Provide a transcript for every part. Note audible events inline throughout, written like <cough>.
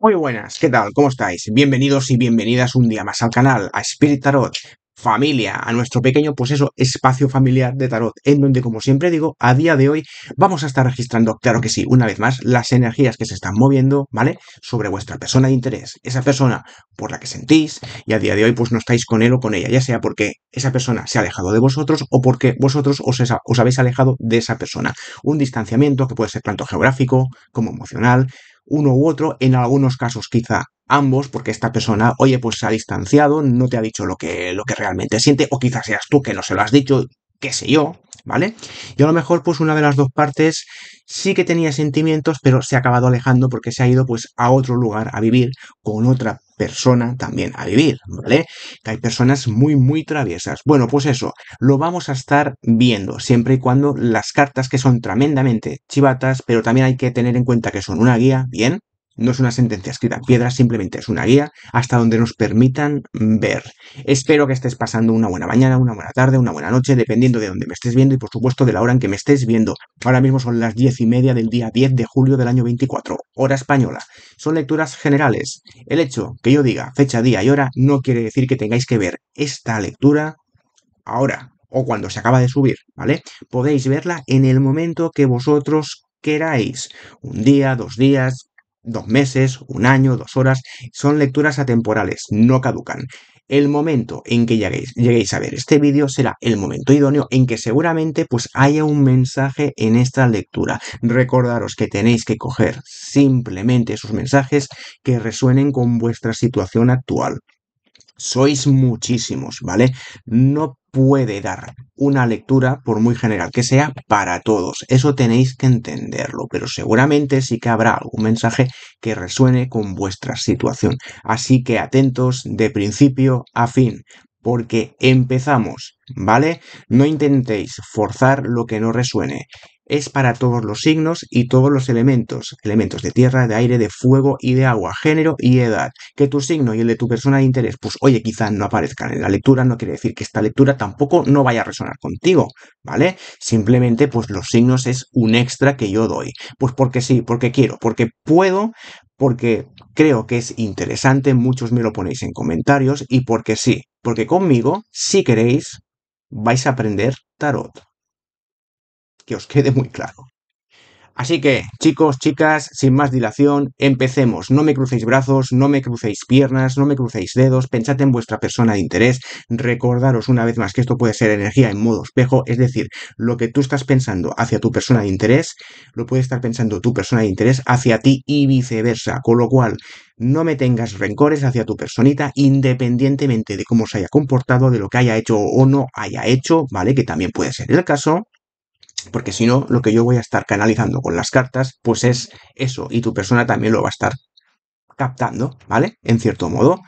Muy buenas, ¿qué tal? ¿Cómo estáis? Bienvenidos y bienvenidas un día más al canal, a Spirit Tarot, familia, a nuestro pequeño, pues eso, espacio familiar de tarot, en donde, como siempre digo, a día de hoy vamos a estar registrando, claro que sí, una vez más, las energías que se están moviendo, ¿vale? Sobre vuestra persona de interés, esa persona por la que sentís y a día de hoy, pues no estáis con él o con ella, ya sea porque esa persona se ha alejado de vosotros o porque vosotros os, os habéis alejado de esa persona. Un distanciamiento que puede ser tanto geográfico como emocional uno u otro, en algunos casos quizá ambos, porque esta persona, oye, pues se ha distanciado, no te ha dicho lo que, lo que realmente siente, o quizás seas tú que no se lo has dicho, qué sé yo, ¿vale? Y a lo mejor, pues una de las dos partes sí que tenía sentimientos, pero se ha acabado alejando porque se ha ido, pues, a otro lugar a vivir con otra persona también a vivir, ¿vale? Que hay personas muy, muy traviesas. Bueno, pues eso, lo vamos a estar viendo, siempre y cuando las cartas que son tremendamente chivatas, pero también hay que tener en cuenta que son una guía, ¿bien? No es una sentencia escrita en piedra, simplemente es una guía hasta donde nos permitan ver. Espero que estés pasando una buena mañana, una buena tarde, una buena noche, dependiendo de dónde me estés viendo y por supuesto de la hora en que me estés viendo. Ahora mismo son las diez y media del día 10 de julio del año 24, hora española. Son lecturas generales. El hecho que yo diga fecha, día y hora no quiere decir que tengáis que ver esta lectura ahora o cuando se acaba de subir, ¿vale? Podéis verla en el momento que vosotros queráis. Un día, dos días, dos meses, un año, dos horas, son lecturas atemporales, no caducan. El momento en que lleguéis, a ver este vídeo será el momento idóneo en que seguramente pues haya un mensaje en esta lectura. Recordaros que tenéis que coger simplemente esos mensajes que resuenen con vuestra situación actual. Sois muchísimos, ¿vale? No puede dar una lectura, por muy general que sea, para todos. Eso tenéis que entenderlo, pero seguramente sí que habrá algún mensaje que resuene con vuestra situación. Así que atentos de principio a fin, porque empezamos, ¿vale? No intentéis forzar lo que no resuene es para todos los signos y todos los elementos, elementos de tierra, de aire, de fuego y de agua, género y edad. Que tu signo y el de tu persona de interés, pues oye, quizás no aparezcan en la lectura, no quiere decir que esta lectura tampoco no vaya a resonar contigo, ¿vale? Simplemente pues los signos es un extra que yo doy, pues porque sí, porque quiero, porque puedo, porque creo que es interesante, muchos me lo ponéis en comentarios y porque sí, porque conmigo, si queréis, vais a aprender tarot que os quede muy claro. Así que, chicos, chicas, sin más dilación, empecemos. No me crucéis brazos, no me crucéis piernas, no me crucéis dedos, pensad en vuestra persona de interés, recordaros una vez más que esto puede ser energía en modo espejo, es decir, lo que tú estás pensando hacia tu persona de interés, lo puede estar pensando tu persona de interés hacia ti y viceversa, con lo cual no me tengas rencores hacia tu personita independientemente de cómo se haya comportado, de lo que haya hecho o no haya hecho, ¿vale? Que también puede ser el caso porque si no, lo que yo voy a estar canalizando con las cartas, pues es eso, y tu persona también lo va a estar captando, ¿vale? En cierto modo.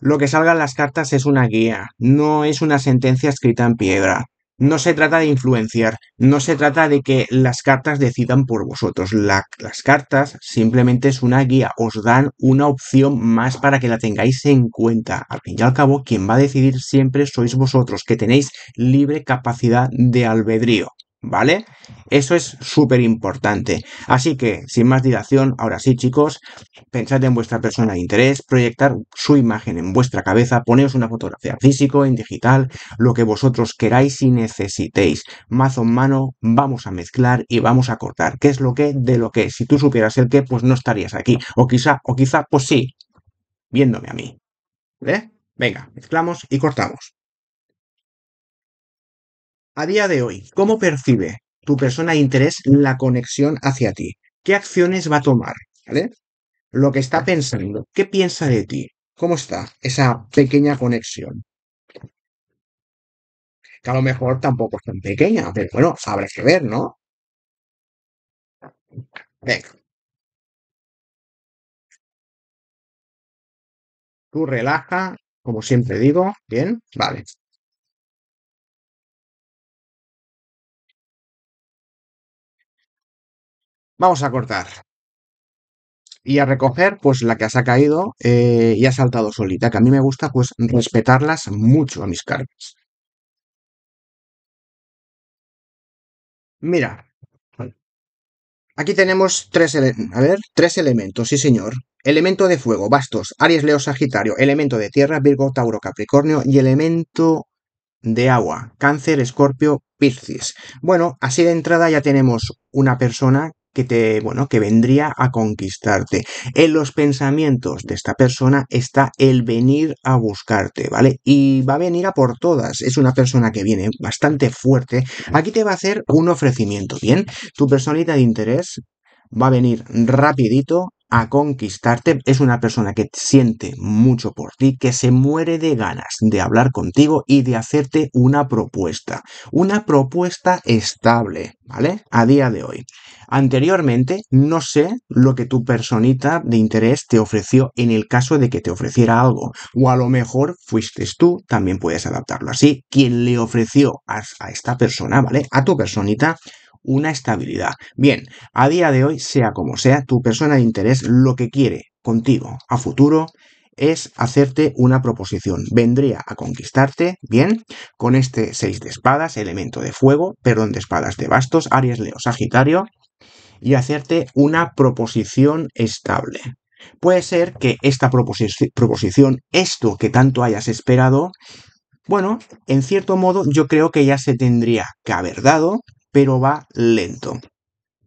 Lo que salgan las cartas es una guía, no es una sentencia escrita en piedra. No se trata de influenciar, no se trata de que las cartas decidan por vosotros. las cartas simplemente es una guía, os dan una opción más para que la tengáis en cuenta. Al fin y al cabo, quien va a decidir siempre sois vosotros, que tenéis libre capacidad de albedrío. ¿vale? Eso es súper importante. Así que, sin más dilación, ahora sí, chicos, pensad en vuestra persona de interés, proyectar su imagen en vuestra cabeza, poneos una fotografía físico, en digital, lo que vosotros queráis y necesitéis. Mazo en mano, vamos a mezclar y vamos a cortar. ¿Qué es lo que de lo que? Si tú supieras el qué, pues no estarías aquí. O quizá, o quizá, pues sí, viéndome a mí. ¿Vale? Venga, mezclamos y cortamos. A día de hoy, ¿cómo percibe tu persona de interés la conexión hacia ti? ¿Qué acciones va a tomar? ¿Vale? Lo que está pensando, ¿qué piensa de ti? ¿Cómo está esa pequeña conexión? Que a lo mejor tampoco es tan pequeña, pero bueno, habrá que ver, ¿no? Venga. Tú relaja, como siempre digo, bien, vale. Vamos a cortar. Y a recoger, pues la que se ha caído eh, y ha saltado solita, que a mí me gusta, pues respetarlas mucho a mis carnes. Mira, Aquí tenemos tres, a ver, tres elementos, sí señor. Elemento de fuego, bastos, Aries, Leo, Sagitario, elemento de tierra, Virgo, Tauro, Capricornio y elemento de agua, Cáncer, Escorpio, Piscis. Bueno, así de entrada ya tenemos una persona que te, bueno, que vendría a conquistarte. En los pensamientos de esta persona está el venir a buscarte, ¿vale? Y va a venir a por todas. Es una persona que viene bastante fuerte. Aquí te va a hacer un ofrecimiento, ¿bien? Tu personita de interés va a venir rapidito a conquistarte es una persona que siente mucho por ti, que se muere de ganas de hablar contigo y de hacerte una propuesta. Una propuesta estable, ¿vale? A día de hoy. Anteriormente, no sé lo que tu personita de interés te ofreció en el caso de que te ofreciera algo. O a lo mejor fuiste tú, también puedes adaptarlo así. Quien le ofreció a, a esta persona, ¿vale? A tu personita una estabilidad. Bien, a día de hoy, sea como sea, tu persona de interés lo que quiere contigo a futuro es hacerte una proposición. Vendría a conquistarte, bien, con este seis de espadas, elemento de fuego, perdón, de espadas de bastos, Aries, Leo, Sagitario, y hacerte una proposición estable. Puede ser que esta proposición, esto que tanto hayas esperado, bueno, en cierto modo yo creo que ya se tendría que haber dado, pero va lento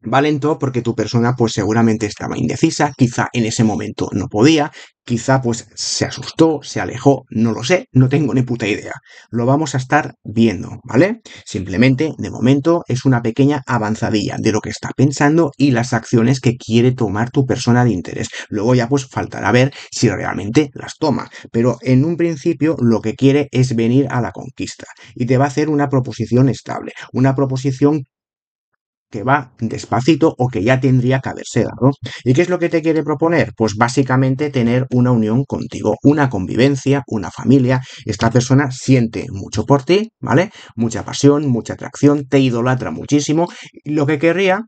valentó porque tu persona pues seguramente estaba indecisa, quizá en ese momento no podía, quizá pues se asustó, se alejó, no lo sé, no tengo ni puta idea. Lo vamos a estar viendo, ¿vale? Simplemente, de momento, es una pequeña avanzadilla de lo que está pensando y las acciones que quiere tomar tu persona de interés. Luego ya pues faltará ver si realmente las toma, pero en un principio lo que quiere es venir a la conquista y te va a hacer una proposición estable, una proposición que va despacito o que ya tendría que haberse dado. ¿Y qué es lo que te quiere proponer? Pues básicamente tener una unión contigo, una convivencia, una familia. Esta persona siente mucho por ti, ¿vale? Mucha pasión, mucha atracción, te idolatra muchísimo. Lo que querría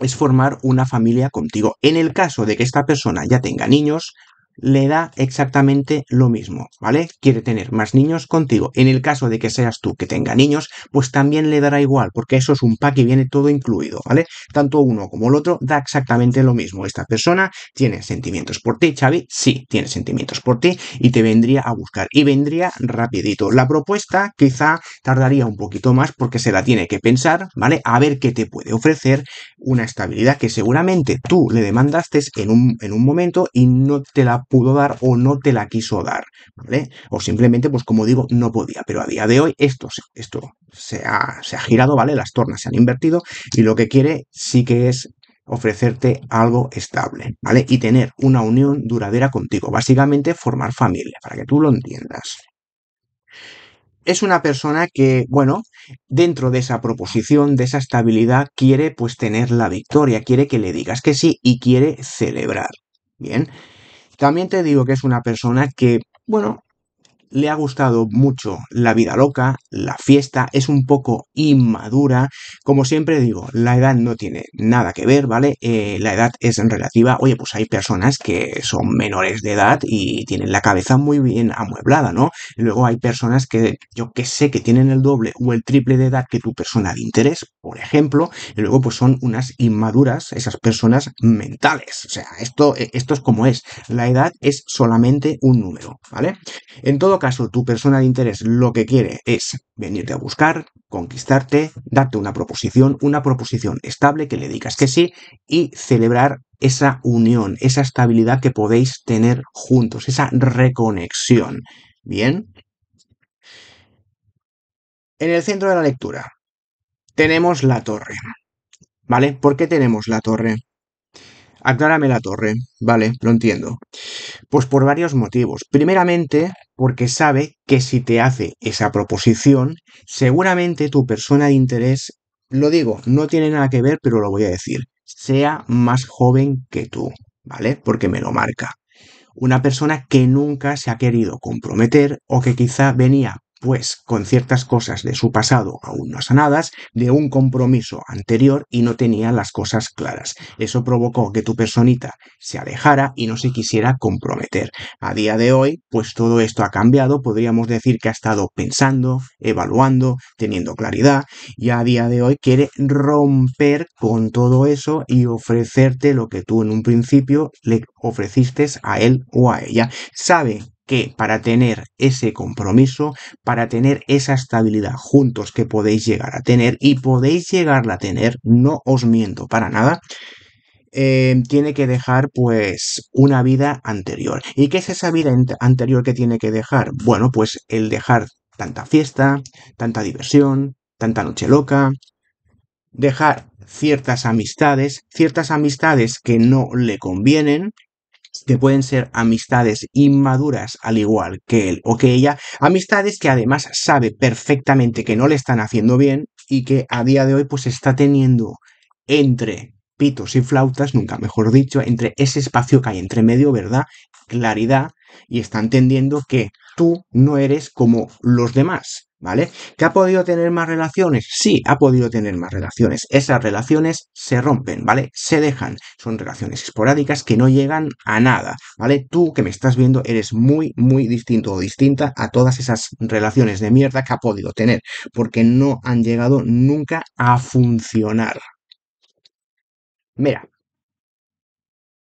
es formar una familia contigo. En el caso de que esta persona ya tenga niños, le da exactamente lo mismo, ¿vale? Quiere tener más niños contigo. En el caso de que seas tú que tenga niños, pues también le dará igual, porque eso es un pack y viene todo incluido, ¿vale? Tanto uno como el otro da exactamente lo mismo. Esta persona tiene sentimientos por ti, Xavi, sí, tiene sentimientos por ti y te vendría a buscar y vendría rapidito. La propuesta quizá tardaría un poquito más porque se la tiene que pensar, ¿vale? A ver qué te puede ofrecer una estabilidad que seguramente tú le demandaste en un, en un momento y no te la pudo dar o no te la quiso dar, ¿vale? O simplemente, pues como digo, no podía. Pero a día de hoy esto, esto se, ha, se ha girado, ¿vale? Las tornas se han invertido y lo que quiere sí que es ofrecerte algo estable, ¿vale? Y tener una unión duradera contigo, básicamente formar familia, para que tú lo entiendas. Es una persona que, bueno, dentro de esa proposición, de esa estabilidad, quiere pues tener la victoria, quiere que le digas que sí y quiere celebrar. Bien, también te digo que es una persona que, bueno, le ha gustado mucho la vida loca, la fiesta, es un poco inmadura. Como siempre digo, la edad no tiene nada que ver, ¿vale? Eh, la edad es relativa. Oye, pues hay personas que son menores de edad y tienen la cabeza muy bien amueblada, ¿no? Luego hay personas que yo que sé que tienen el doble o el triple de edad que tu persona de interés, por ejemplo, y luego pues son unas inmaduras esas personas mentales. O sea, esto, eh, esto es como es. La edad es solamente un número, ¿vale? En todo caso, caso tu persona de interés lo que quiere es venirte a buscar, conquistarte, darte una proposición, una proposición estable que le digas que sí y celebrar esa unión, esa estabilidad que podéis tener juntos, esa reconexión. Bien. En el centro de la lectura tenemos la torre. ¿Vale? ¿Por qué tenemos la torre? Aclárame la torre, vale, lo entiendo. Pues por varios motivos. Primeramente, porque sabe que si te hace esa proposición, seguramente tu persona de interés, lo digo, no tiene nada que ver, pero lo voy a decir, sea más joven que tú, ¿vale? Porque me lo marca. Una persona que nunca se ha querido comprometer o que quizá venía pues con ciertas cosas de su pasado aún no sanadas, de un compromiso anterior y no tenía las cosas claras. Eso provocó que tu personita se alejara y no se quisiera comprometer. A día de hoy, pues todo esto ha cambiado, podríamos decir que ha estado pensando, evaluando, teniendo claridad y a día de hoy quiere romper con todo eso y ofrecerte lo que tú en un principio le ofreciste a él o a ella. Sabe que para tener ese compromiso, para tener esa estabilidad juntos que podéis llegar a tener y podéis llegarla a tener, no os miento para nada, em, tiene que dejar pues una vida anterior. ¿Y qué es esa vida anterior que tiene que dejar? Bueno, pues el dejar tanta fiesta, tanta diversión, tanta noche loca, dejar ciertas amistades, ciertas amistades que no le convienen que pueden ser amistades inmaduras al igual que él o que ella, amistades que además sabe perfectamente que no le están haciendo bien y que a día de hoy pues está teniendo entre pitos y flautas, nunca mejor dicho, entre ese espacio que hay entre medio, ¿verdad? Claridad y está entendiendo que tú no eres como los demás, ¿Vale? ¿Que ha podido tener más relaciones? Sí, ha podido tener más relaciones. Esas relaciones se rompen, ¿vale? Se dejan. Son relaciones esporádicas que no llegan a nada, ¿vale? Tú que me estás viendo eres muy, muy distinto o distinta a todas esas relaciones de mierda que ha podido tener, porque no han llegado nunca a funcionar. Mira,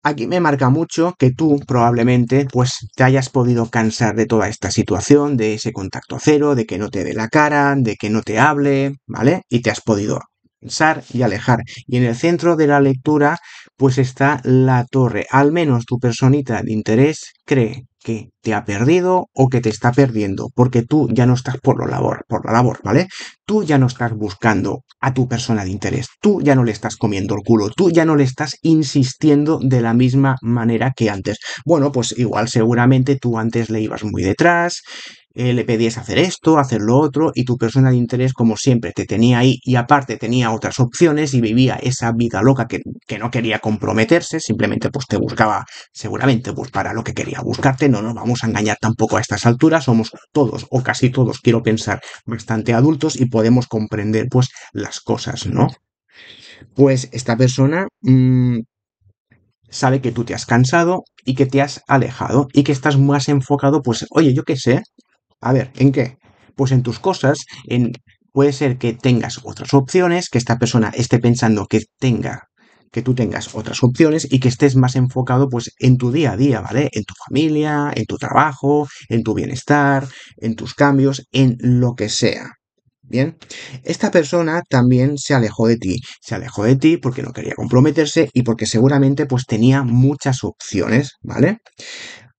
Aquí me marca mucho que tú probablemente pues te hayas podido cansar de toda esta situación, de ese contacto cero, de que no te dé la cara, de que no te hable, ¿vale? Y te has podido pensar y alejar. Y en el centro de la lectura pues está la torre. Al menos tu personita de interés cree que te ha perdido o que te está perdiendo, porque tú ya no estás por la labor, por la labor, ¿vale? Tú ya no estás buscando a tu persona de interés, tú ya no le estás comiendo el culo, tú ya no le estás insistiendo de la misma manera que antes. Bueno, pues igual seguramente tú antes le ibas muy detrás, eh, le pedías hacer esto, hacer lo otro, y tu persona de interés, como siempre, te tenía ahí y aparte tenía otras opciones y vivía esa vida loca que, no quería comprometerse, simplemente pues te buscaba seguramente pues para lo que quería buscarte, no nos vamos a engañar tampoco a estas alturas, somos todos o casi todos, quiero pensar, bastante adultos y podemos comprender pues las cosas, ¿no? Pues esta persona... Mm, sabe que tú te has cansado y que te has alejado y que estás más enfocado, pues, oye, yo qué sé, a ver, ¿en qué? Pues en tus cosas, en puede ser que tengas otras opciones, que esta persona esté pensando que tenga que tú tengas otras opciones y que estés más enfocado pues en tu día a día, ¿vale? En tu familia, en tu trabajo, en tu bienestar, en tus cambios, en lo que sea. Bien, esta persona también se alejó de ti, se alejó de ti porque no quería comprometerse y porque seguramente pues tenía muchas opciones, ¿vale?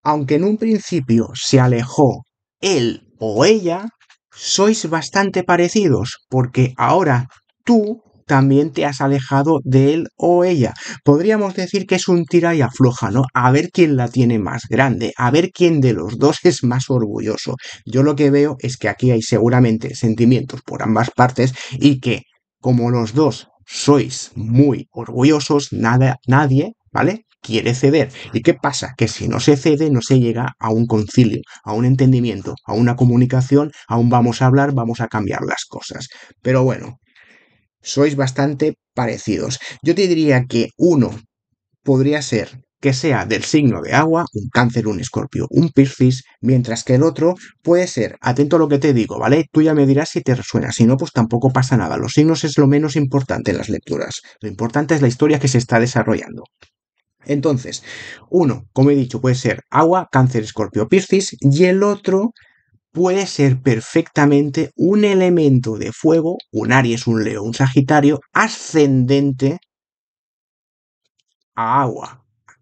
Aunque en un principio se alejó él o ella sois bastante parecidos, porque ahora tú también te has alejado de él o ella. Podríamos decir que es un tira y afloja, ¿no? A ver quién la tiene más grande, a ver quién de los dos es más orgulloso. Yo lo que veo es que aquí hay seguramente sentimientos por ambas partes y que como los dos sois muy orgullosos, nada, nadie, ¿vale? quiere ceder. ¿Y qué pasa? Que si no se cede, no se llega a un concilio, a un entendimiento, a una comunicación, a un vamos a hablar, vamos a cambiar las cosas. Pero bueno, sois bastante parecidos. Yo te diría que uno podría ser que sea del signo de agua, un cáncer, un escorpio, un piscis, mientras que el otro puede ser, atento a lo que te digo, ¿vale? Tú ya me dirás si te resuena, si no, pues tampoco pasa nada. Los signos es lo menos importante en las lecturas. Lo importante es la historia que se está desarrollando. Entonces, uno, como he dicho, puede ser agua, cáncer, escorpio, piscis, y el otro puede ser perfectamente un elemento de fuego, un Aries, un Leo, un Sagitario, ascendente a agua.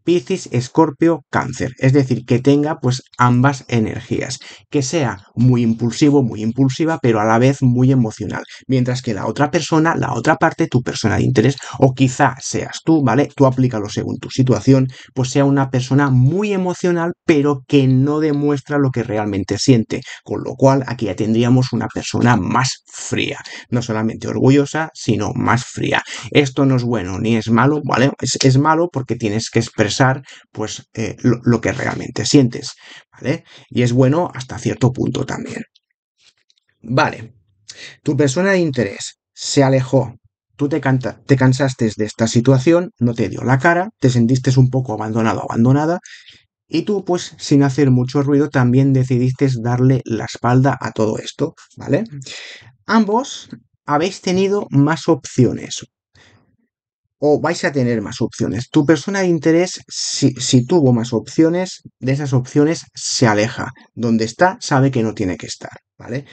Piscis, Escorpio, Cáncer. Es decir, que tenga pues ambas energías, que sea muy impulsivo, muy impulsiva, pero a la vez muy emocional. Mientras que la otra persona, la otra parte, tu persona de interés, o quizá seas tú, ¿vale? Tú aplícalo según tu situación, pues sea una persona muy emocional, pero que no demuestra lo que realmente siente. Con lo cual, aquí ya tendríamos una persona más fría. No solamente orgullosa, sino más fría. Esto no es bueno ni es malo, ¿vale? Es, es malo porque tienes que expresar pues, eh, lo, que realmente sientes. ¿vale? Y es bueno hasta cierto punto también. Vale, tu persona de interés se alejó. Tú te, cansaste de esta situación, no te dio la cara, te sentiste un poco abandonado, abandonada, y tú, pues, sin hacer mucho ruido, también decidiste darle la espalda a todo esto, ¿vale? Ambos habéis tenido más opciones o vais a tener más opciones. Tu persona de interés, si, tuvo más opciones, de esas opciones se aleja. Donde está, sabe que no tiene que estar, ¿vale?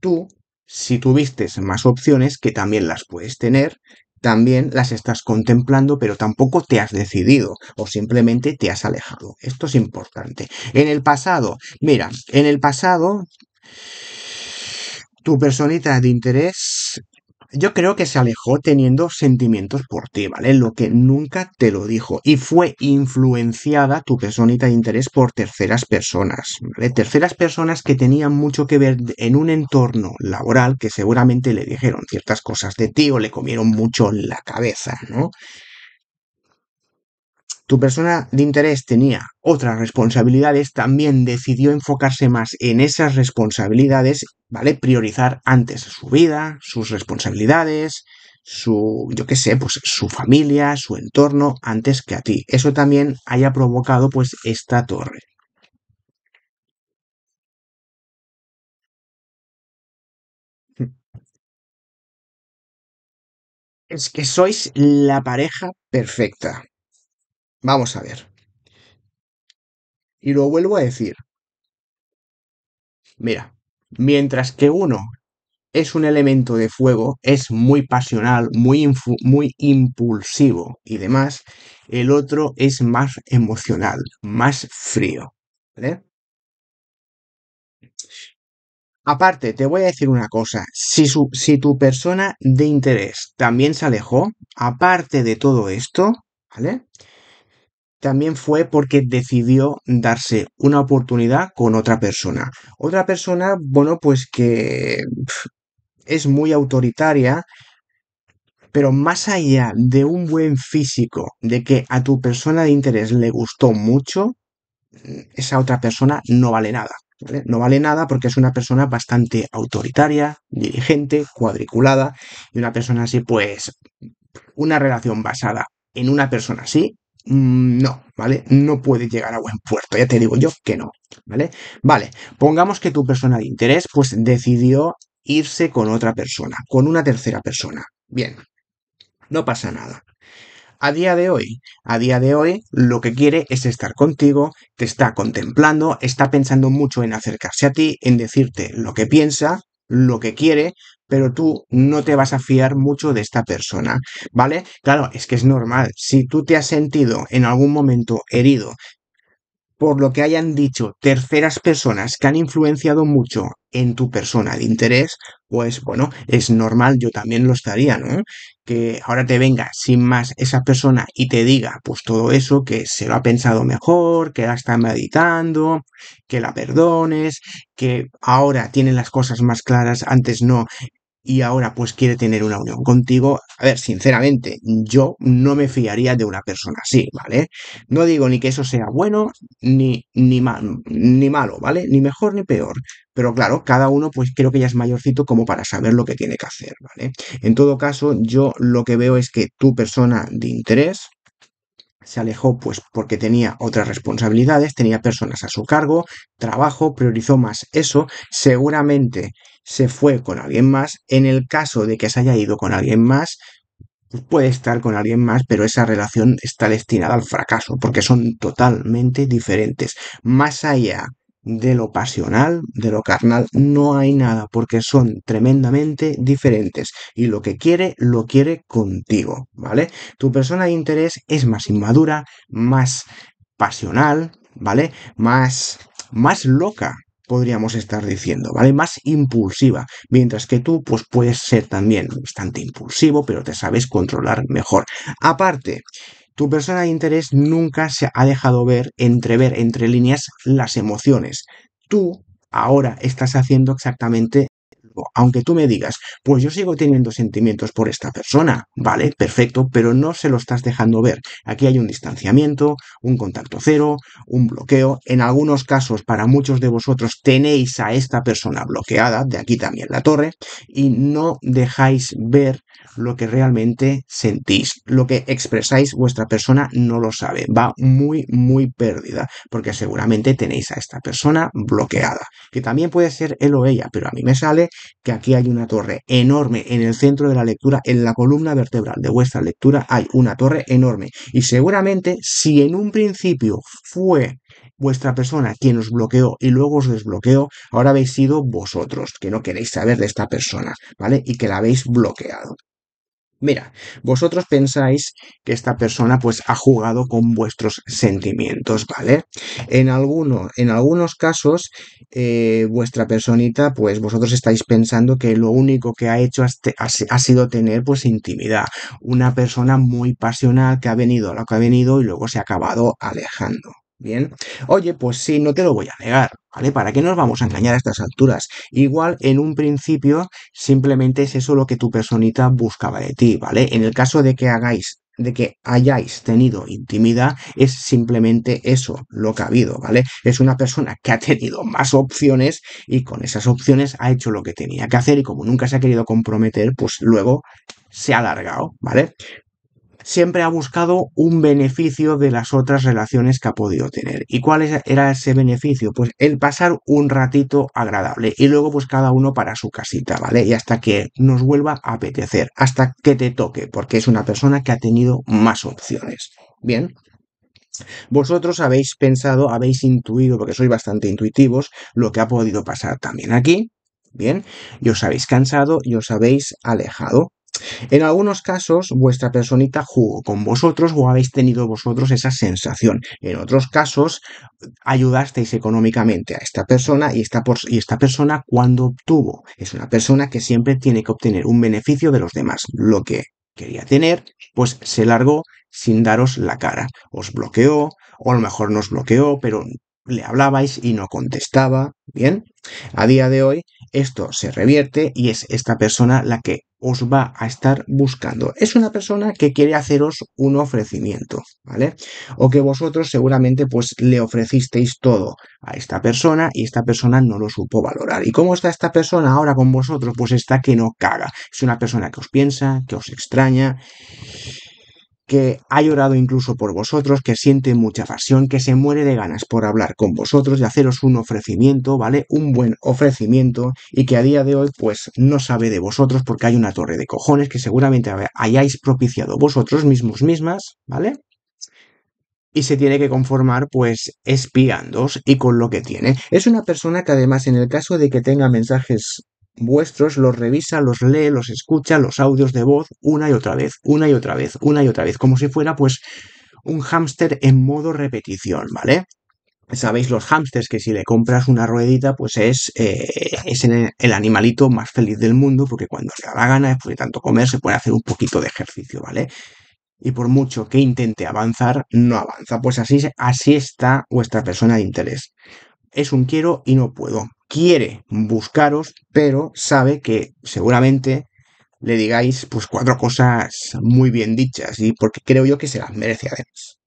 Tú, si tuviste más opciones, que también las puedes tener, también las estás contemplando, pero tampoco te has decidido o simplemente te has alejado. Esto es importante. En el pasado, mira, en el pasado, tu personita de interés yo creo que se alejó teniendo sentimientos por ti, ¿vale? Lo que nunca te lo dijo. Y fue influenciada tu personita de interés por terceras personas, ¿vale? Terceras personas que tenían mucho que ver en un entorno laboral que seguramente le dijeron ciertas cosas de ti o le comieron mucho la cabeza, ¿no? tu persona de interés tenía otras responsabilidades, también decidió enfocarse más en esas responsabilidades, ¿vale? Priorizar antes su vida, sus responsabilidades, su, yo qué sé, pues su familia, su entorno, antes que a ti. Eso también haya provocado pues esta torre. Es que sois la pareja perfecta. Vamos a ver. Y lo vuelvo a decir. Mira, mientras que uno es un elemento de fuego, es muy pasional, muy, muy impulsivo y demás, el otro es más emocional, más frío. ¿Vale? Aparte, te voy a decir una cosa, si, si tu persona de interés también se alejó, aparte de todo esto, ¿vale? también fue porque decidió darse una oportunidad con otra persona. Otra persona, bueno, pues que es muy autoritaria, pero más allá de un buen físico, de que a tu persona de interés le gustó mucho, mm, esa otra persona no vale nada. No vale nada porque es una persona bastante autoritaria, dirigente, cuadriculada, y una persona así, pues, una relación basada en una persona así Mm, no, ¿vale? No puede llegar a buen puerto, ya te digo yo que no, ¿vale? Vale, pongamos que tu persona de interés pues decidió irse con otra persona, con una tercera persona. Bien, no pasa nada. A día de hoy, a día de hoy lo que quiere es estar contigo, te está contemplando, está pensando mucho en acercarse a ti, en decirte lo que piensa, lo que quiere, pero tú no te vas a fiar mucho de esta persona, ¿vale? Claro, es que es normal. Si tú te has sentido en algún momento herido por lo que hayan dicho terceras personas que han influenciado mucho en tu persona de interés, pues bueno, es normal, yo también lo estaría, ¿no? Que ahora te venga sin más esa persona y te diga pues todo eso, que se lo ha pensado mejor, que la está meditando, que la perdones, que ahora tiene las cosas más claras, antes no, y ahora pues quiere tener una unión contigo, a ver, sinceramente, yo no me fiaría de una persona así, ¿vale? No digo ni que eso sea bueno ni, ni, ni malo, ¿vale? Ni mejor ni peor. Pero claro, cada uno pues creo que ya es mayorcito como para saber lo que tiene que hacer, ¿vale? En todo caso, yo lo que veo es que tu persona de interés, se alejó pues porque tenía otras responsabilidades, tenía personas a su cargo, trabajo, priorizó más eso, seguramente se fue con alguien más. En el caso de que se haya ido con alguien más, pues puede estar con alguien más, pero esa relación está destinada al fracaso, porque son totalmente diferentes. Más allá de lo pasional, de lo carnal, no hay nada, porque son tremendamente diferentes. Y lo que quiere, lo quiere contigo, ¿vale? Tu persona de interés es más inmadura, más pasional, ¿vale? Más, más loca, podríamos estar diciendo, ¿vale? Más impulsiva, mientras que tú pues puedes ser también bastante impulsivo, pero te sabes controlar mejor. Aparte, tu persona de interés nunca se ha dejado ver, entrever entre líneas las emociones. Tú ahora estás haciendo exactamente aunque tú me digas, pues yo sigo teniendo sentimientos por esta persona, vale, perfecto, pero no se lo estás dejando ver. Aquí hay un distanciamiento, un contacto cero, un bloqueo. En algunos casos, para muchos de vosotros, tenéis a esta persona bloqueada, de aquí también la torre, y no dejáis ver lo que realmente sentís, lo que expresáis, vuestra persona no lo sabe, va muy, muy perdida, porque seguramente tenéis a esta persona bloqueada, que también puede ser él o ella, pero a mí me sale que aquí hay una torre enorme en el centro de la lectura, en la columna vertebral de vuestra lectura hay una torre enorme, y seguramente si en un principio fue vuestra persona quien os bloqueó y luego os desbloqueó, ahora habéis sido vosotros, que no queréis saber de esta persona, ¿vale? Y que la habéis bloqueado. Mira, vosotros pensáis que esta persona pues ha jugado con vuestros sentimientos, ¿vale? En, en algunos casos, eh, vuestra personita, pues vosotros estáis pensando que lo único que ha hecho ha, sido tener pues intimidad. Una persona muy pasional que ha venido a lo que ha venido y luego se ha acabado alejando. Bien. Oye, pues sí, no te lo voy a negar, ¿vale? ¿Para qué nos vamos a engañar a estas alturas? Igual en un principio simplemente es eso lo que tu personita buscaba de ti, ¿vale? En el caso de que hagáis de que hayáis tenido intimidad es simplemente eso lo que ha habido, ¿vale? Es una persona que ha tenido más opciones y con esas opciones ha hecho lo que tenía que hacer y como nunca se ha querido comprometer, pues luego se ha alargado, ¿vale? siempre ha buscado un beneficio de las otras relaciones que ha podido tener. ¿Y cuál era ese beneficio? Pues el pasar un ratito agradable y luego pues cada uno para su casita, ¿vale? Y hasta que nos vuelva a apetecer, hasta que te toque, porque es una persona que ha tenido más opciones. Bien. Vosotros habéis pensado, habéis intuido, porque sois bastante intuitivos, lo que ha podido pasar también aquí. Bien, y os habéis cansado y os habéis alejado. En algunos casos, vuestra personita jugó con vosotros o habéis tenido vosotros esa sensación. En otros casos, ayudasteis económicamente a esta persona y esta, esta persona cuando obtuvo. Es una persona que siempre tiene que obtener un beneficio de los demás. Lo que quería tener, pues se largó sin daros la cara. Os bloqueó, o a lo mejor nos bloqueó, pero le hablabais y no contestaba. Bien, a día de hoy esto se revierte y es esta persona la que os va a estar buscando. Es una persona que quiere haceros un ofrecimiento, ¿vale? O que vosotros seguramente pues le ofrecisteis todo a esta persona y esta persona no lo supo valorar. ¿Y cómo está esta persona ahora con vosotros? Pues está que no caga. Es una persona que os piensa, que os extraña que ha llorado incluso por vosotros, que siente mucha pasión, que se muere de ganas por hablar con vosotros y haceros un ofrecimiento, ¿vale? Un buen ofrecimiento y que a día de hoy pues no sabe de vosotros porque hay una torre de cojones que seguramente hayáis propiciado vosotros mismos mismas, ¿vale? y se tiene que conformar pues espiándos y con lo que tiene. Es una persona que además en el caso de que tenga mensajes vuestros los revisa, los lee, los escucha, los audios de voz una y otra vez, una y otra vez, una y otra vez, como si fuera pues un hámster en modo repetición, ¿vale? Sabéis los hámsters que si le compras una ruedita, pues es, eh, es el animalito más feliz del mundo, porque cuando se da la gana, después de tanto comer, se puede hacer un poquito de ejercicio, ¿vale? Y por mucho que intente avanzar, no avanza. Pues así, así está vuestra persona de interés. Es un quiero y no puedo quiere buscaros, pero sabe que seguramente le digáis pues cuatro cosas muy bien dichas y porque creo yo que se las merece además.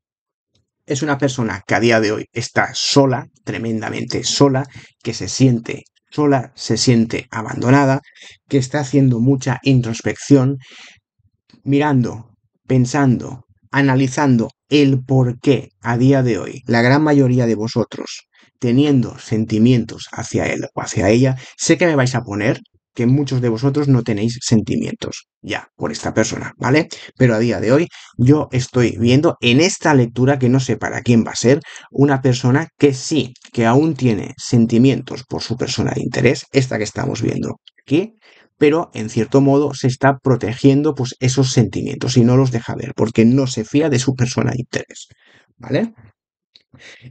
Es una persona que a día de hoy está sola, tremendamente sola, que se siente sola, se siente abandonada, que está haciendo mucha introspección, mirando, pensando, analizando el por qué a día de hoy la gran mayoría de vosotros teniendo sentimientos hacia él o hacia ella, sé que me vais a poner que muchos de vosotros no tenéis sentimientos ya por esta persona, ¿vale? Pero a día de hoy yo estoy viendo en esta lectura que no sé para quién va a ser una persona que sí, que aún tiene sentimientos por su persona de interés, esta que estamos viendo aquí, pero en cierto modo se está protegiendo pues esos sentimientos y no los deja ver porque no se fía de su persona de interés, ¿vale?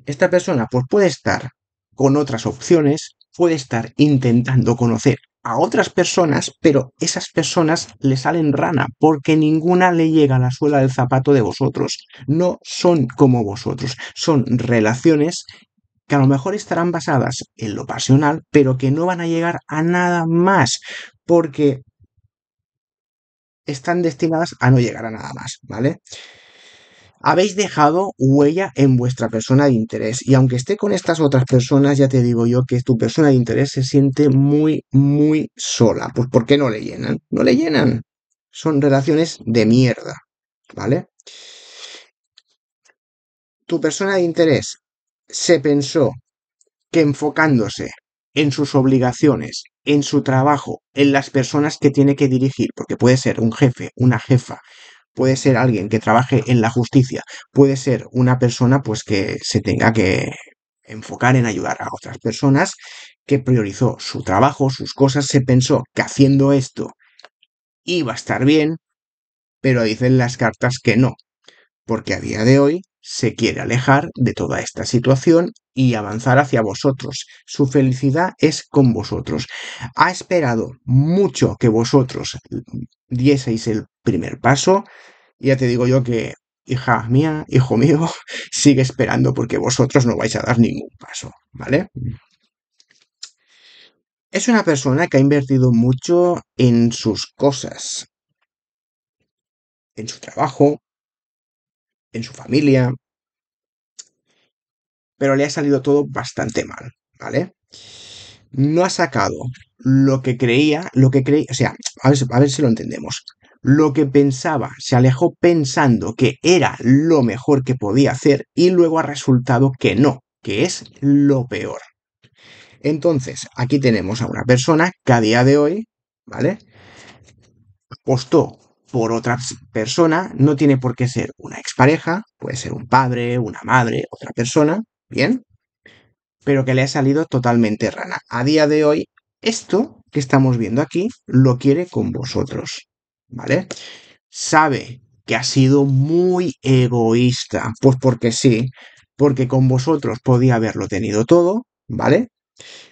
Esta persona pues puede estar con otras opciones, puede estar intentando conocer a otras personas, pero esas personas le salen rana porque ninguna le llega a la suela del zapato de vosotros. No son como vosotros, son relaciones que a lo mejor estarán basadas en lo pasional, pero que no van a llegar a nada más porque están destinadas a no llegar a nada más, ¿vale? habéis dejado huella en vuestra persona de interés. Y aunque esté con estas otras personas, ya te digo yo que tu persona de interés se siente muy, muy sola. Pues ¿por qué no le llenan? No le llenan. Son relaciones de mierda. ¿Vale? Tu persona de interés se pensó que enfocándose en sus obligaciones, en su trabajo, en las personas que tiene que dirigir, porque puede ser un jefe, una jefa, puede ser alguien que trabaje en la justicia, puede ser una persona pues que se tenga que enfocar en ayudar a otras personas, que priorizó su trabajo, sus cosas, se pensó que haciendo esto iba a estar bien, pero dicen las cartas que no, porque a día de hoy se quiere alejar de toda esta situación y avanzar hacia vosotros. Su felicidad es con vosotros. Ha esperado mucho que vosotros dieseis el primer paso. Y ya te digo yo que, hija mía, hijo mío, <laughs> sigue esperando porque vosotros no vais a dar ningún paso, ¿vale? Es una persona que ha invertido mucho en sus cosas, en su trabajo, en su familia, pero le ha salido todo bastante mal, ¿vale? No ha sacado lo que creía, lo que creía, o sea, a a ver si lo entendemos lo que pensaba, se alejó pensando que era lo mejor que podía hacer y luego ha resultado que no, que es lo peor. Entonces, aquí tenemos a una persona que a día de hoy, ¿vale? Postó por otra persona, no tiene por qué ser una expareja, puede ser un padre, una madre, otra persona, ¿bien? Pero que le ha salido totalmente rana. A día de hoy, esto que estamos viendo aquí lo quiere con vosotros. ¿vale? Sabe que ha sido muy egoísta, pues porque sí, porque con vosotros podía haberlo tenido todo, ¿vale?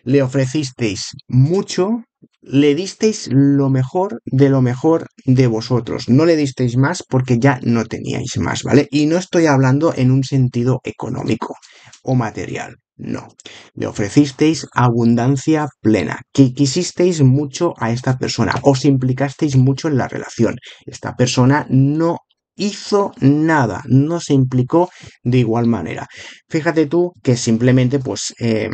Le ofrecisteis mucho, le disteis lo mejor de lo mejor de vosotros. No le disteis más porque ya no teníais más, ¿vale? Y no estoy hablando en un sentido económico o material, no. Le ofrecisteis abundancia plena, que quisisteis mucho a esta persona, os implicasteis mucho en la relación. Esta persona no hizo nada, no se implicó de igual manera. Fíjate tú que simplemente pues eh,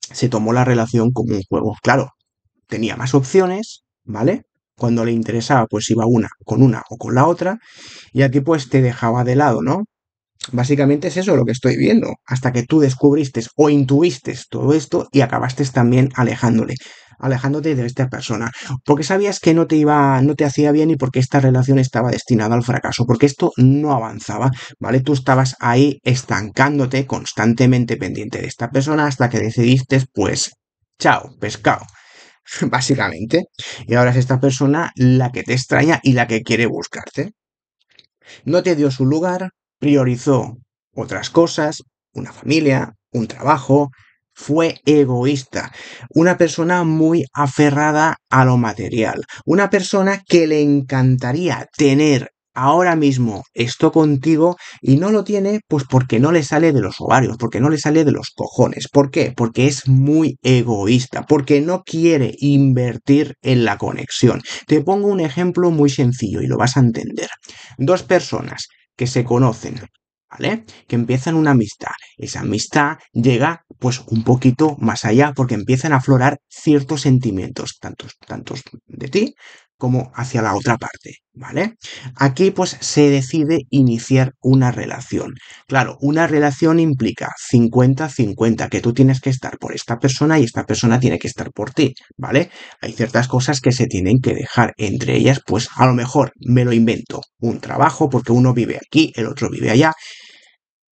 se tomó la relación como un juego. Claro, tenía más opciones, ¿vale? Cuando le interesaba pues iba una con una o con la otra y aquí pues te dejaba de lado, ¿no? Básicamente es eso lo que estoy viendo, hasta que tú descubriste o intuiste todo esto y acabaste también alejándole, alejándote de esta persona, porque sabías que no te iba, no te hacía bien y porque esta relación estaba destinada al fracaso, porque esto no avanzaba, ¿vale? Tú estabas ahí estancándote constantemente pendiente de esta persona hasta que decidiste, pues, chao, pescado <laughs> básicamente. Y ahora es esta persona la que te extraña y la que quiere buscarte. No te dio su lugar, priorizó otras cosas, una familia, un trabajo, fue egoísta, una persona muy aferrada a lo material, una persona que le encantaría tener ahora mismo esto contigo y no lo tiene pues porque no le sale de los ovarios, porque no le sale de los cojones. ¿Por qué? Porque es muy egoísta, porque no quiere invertir en la conexión. Te pongo un ejemplo muy sencillo y lo vas a entender. Dos personas que se conocen, ¿vale? Que empiezan una amistad. Esa amistad llega pues un poquito más allá porque empiezan a aflorar ciertos sentimientos, tantos, tantos de ti como hacia la otra parte, ¿vale? Aquí pues se decide iniciar una relación. Claro, una relación implica 50-50, que tú tienes que estar por esta persona y esta persona tiene que estar por ti, ¿vale? Hay ciertas cosas que se tienen que dejar, entre ellas pues a lo mejor me lo invento, un trabajo porque uno vive aquí, el otro vive allá,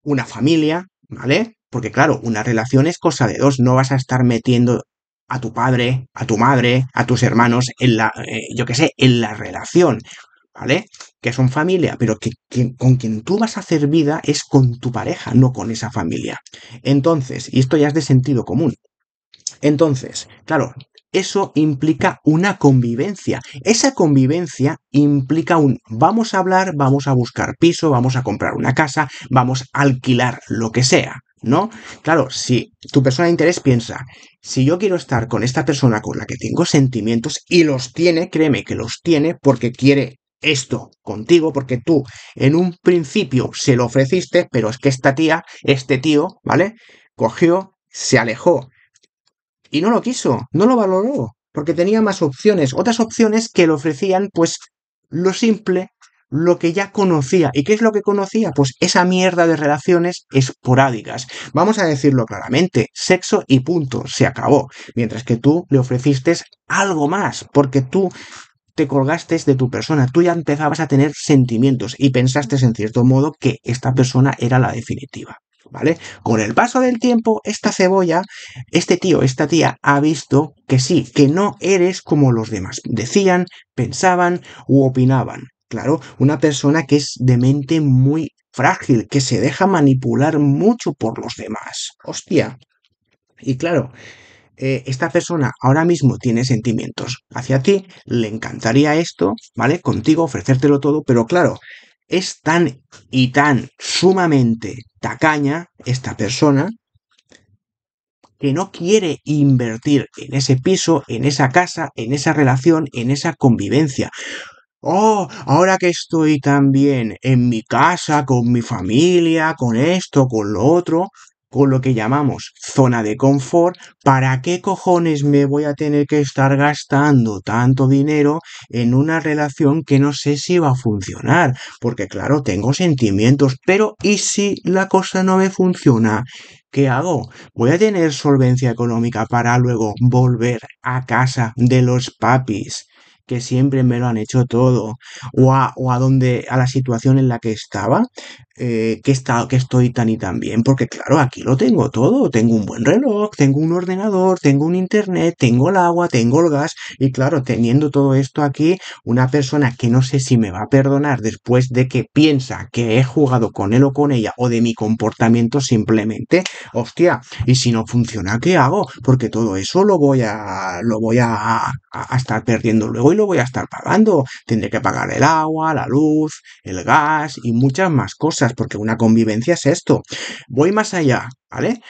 una familia, ¿vale? Porque claro, una relación es cosa de dos, no vas a estar metiendo a tu padre, a tu madre, a tus hermanos, en la, eh, yo qué sé, en la relación, ¿vale? Que son familia, pero que, con quien tú vas a hacer vida es con tu pareja, no con esa familia. Entonces, y esto ya es de sentido común. Entonces, claro, eso implica una convivencia. Esa convivencia implica un vamos a hablar, vamos a buscar piso, vamos a comprar una casa, vamos a alquilar lo que sea. ¿no? Claro, si tu persona de interés piensa, si yo quiero estar con esta persona con la que tengo sentimientos y los tiene, créeme que los tiene porque quiere esto contigo, porque tú en un principio se lo ofreciste, pero es que esta tía, este tío, ¿vale? Cogió, se alejó y no lo quiso, no lo valoró, porque tenía más opciones, otras opciones que le ofrecían pues lo simple, lo que ya conocía. ¿Y qué es lo que conocía? Pues esa mierda de relaciones esporádicas. Vamos a decirlo claramente, sexo y punto, se acabó. Mientras que tú le ofreciste algo más, porque tú te colgaste de tu persona, tú ya empezabas a tener sentimientos y pensaste en cierto modo que esta persona era la definitiva. ¿Vale? Con el paso del tiempo, esta cebolla, este tío, esta tía ha visto que sí, que no eres como los demás decían, pensaban u opinaban. Claro, una persona que es de mente muy frágil, que se deja manipular mucho por los demás. Hostia. Y claro, eh, esta persona ahora mismo tiene sentimientos hacia ti, le encantaría esto, ¿vale? Contigo, ofrecértelo todo, pero claro, es tan y tan sumamente tacaña esta persona que no quiere invertir en ese piso, en esa casa, en esa relación, en esa convivencia. Oh, ahora que estoy también en mi casa, con mi familia, con esto, con lo otro, con lo que llamamos zona de confort, ¿para qué cojones me voy a tener que estar gastando tanto dinero en una relación que no sé si va a funcionar? Porque claro, tengo sentimientos, pero ¿y si la cosa no me funciona? ¿Qué hago? ¿Voy a tener solvencia económica para luego volver a casa de los papis que siempre me lo han hecho todo, o a, o a donde, a la situación en la que estaba, eh, que, está, que estoy tan y tan bien, porque claro, aquí lo tengo todo, tengo un buen reloj, tengo un ordenador, tengo un internet, tengo el agua, tengo el gas, y claro, teniendo todo esto aquí, una persona que no sé si me va a perdonar después de que piensa que he jugado con él o con ella o de mi comportamiento simplemente, hostia, y si no funciona, ¿qué hago? Porque todo eso lo voy a, lo voy a, a estar perdiendo luego y lo voy a estar pagando, tendré que pagar el agua, la luz, el gas y muchas más cosas porque una convivencia es esto. Voy más allá, ¿vale?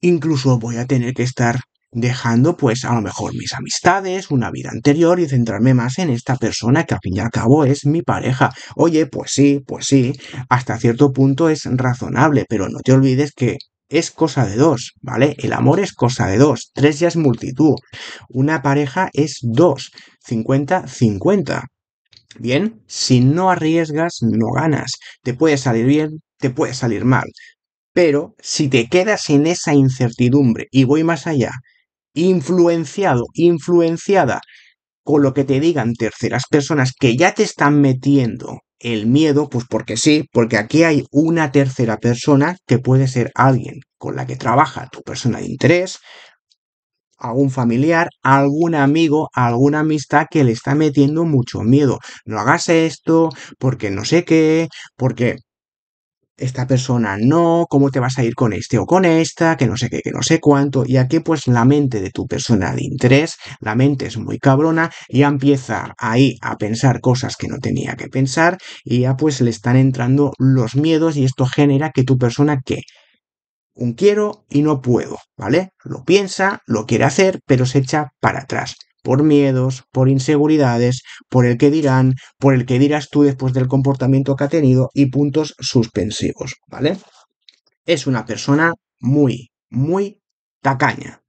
Incluso voy a tener que estar dejando pues a lo mejor mis amistades, una vida anterior y centrarme más en esta persona que al fin y al cabo es mi pareja. Oye, pues sí, pues sí, hasta cierto punto es razonable, pero no te olvides que es cosa de dos, ¿vale? El amor es cosa de dos, tres ya es multitud, una pareja es dos, 50-50. Bien, si no arriesgas, no ganas. Te puede salir bien, te puede salir mal. Pero si te quedas en esa incertidumbre, y voy más allá, influenciado, influenciada con lo que te digan terceras personas que ya te están metiendo el miedo, pues porque sí, porque aquí hay una tercera persona que puede ser alguien con la que trabaja tu persona de interés, algún familiar, algún amigo, alguna amistad que le está metiendo mucho miedo. No hagas esto, porque no sé qué, porque esta persona no, cómo te vas a ir con este o con esta, que no sé qué, que no sé cuánto. Y aquí pues la mente de tu persona de interés, la mente es muy cabrona y empieza ahí a pensar cosas que no tenía que pensar y ya pues le están entrando los miedos y esto genera que tu persona que un quiero y no puedo, ¿vale? Lo piensa, lo quiere hacer, pero se echa para atrás por miedos, por inseguridades, por el que dirán, por el que dirás tú después del comportamiento que ha tenido y puntos suspensivos, ¿vale? Es una persona muy, muy tacaña.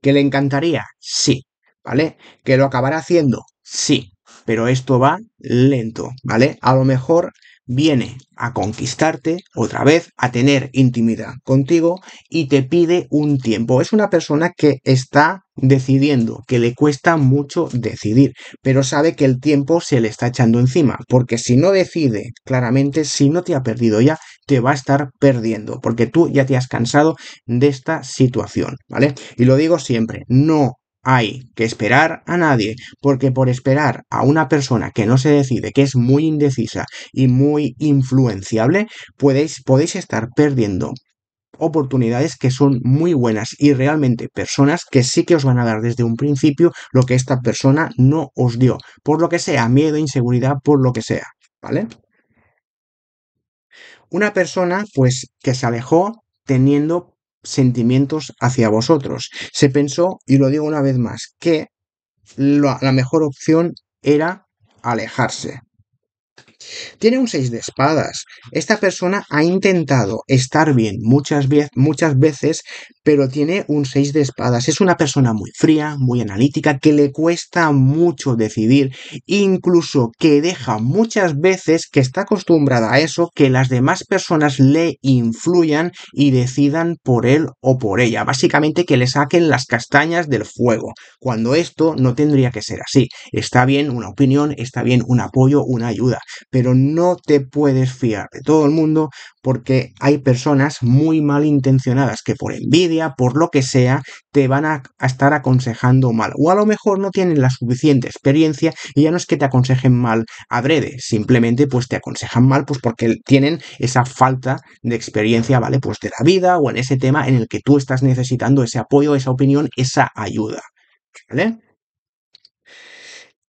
¿Que le encantaría? Sí, ¿vale? ¿Que lo acabará haciendo? Sí, pero esto va lento, ¿vale? A lo mejor viene a conquistarte otra vez, a tener intimidad contigo y te pide un tiempo. Es una persona que está decidiendo, que le cuesta mucho decidir, pero sabe que el tiempo se le está echando encima, porque si no decide claramente, si no te ha perdido ya, te va a estar perdiendo, porque tú ya te has cansado de esta situación, ¿vale? Y lo digo siempre, no hay que esperar a nadie, porque por esperar a una persona que no se decide, que es muy indecisa y muy influenciable, podéis, podéis estar perdiendo oportunidades que son muy buenas y realmente personas que sí que os van a dar desde un principio lo que esta persona no os dio, por lo que sea, miedo, inseguridad, por lo que sea, ¿vale? Una persona pues que se alejó teniendo sentimientos hacia vosotros. Se pensó, y lo digo una vez más, que la, mejor opción era alejarse. Tiene un 6 de espadas. Esta persona ha intentado estar bien muchas, muchas veces, pero tiene un 6 de espadas. Es una persona muy fría, muy analítica, que le cuesta mucho decidir, incluso que deja muchas veces que está acostumbrada a eso, que las demás personas le influyan y decidan por él o por ella. Básicamente que le saquen las castañas del fuego, cuando esto no tendría que ser así. Está bien una opinión, está bien un apoyo, una ayuda, pero no te puedes fiar de todo el mundo porque hay personas muy malintencionadas que por envidia, por lo que sea, te van a, estar aconsejando mal. O a lo mejor no tienen la suficiente experiencia y ya no es que te aconsejen mal a breve, simplemente pues te aconsejan mal pues porque tienen esa falta de experiencia, ¿vale? Pues de la vida o en ese tema en el que tú estás necesitando ese apoyo, esa opinión, esa ayuda, ¿vale?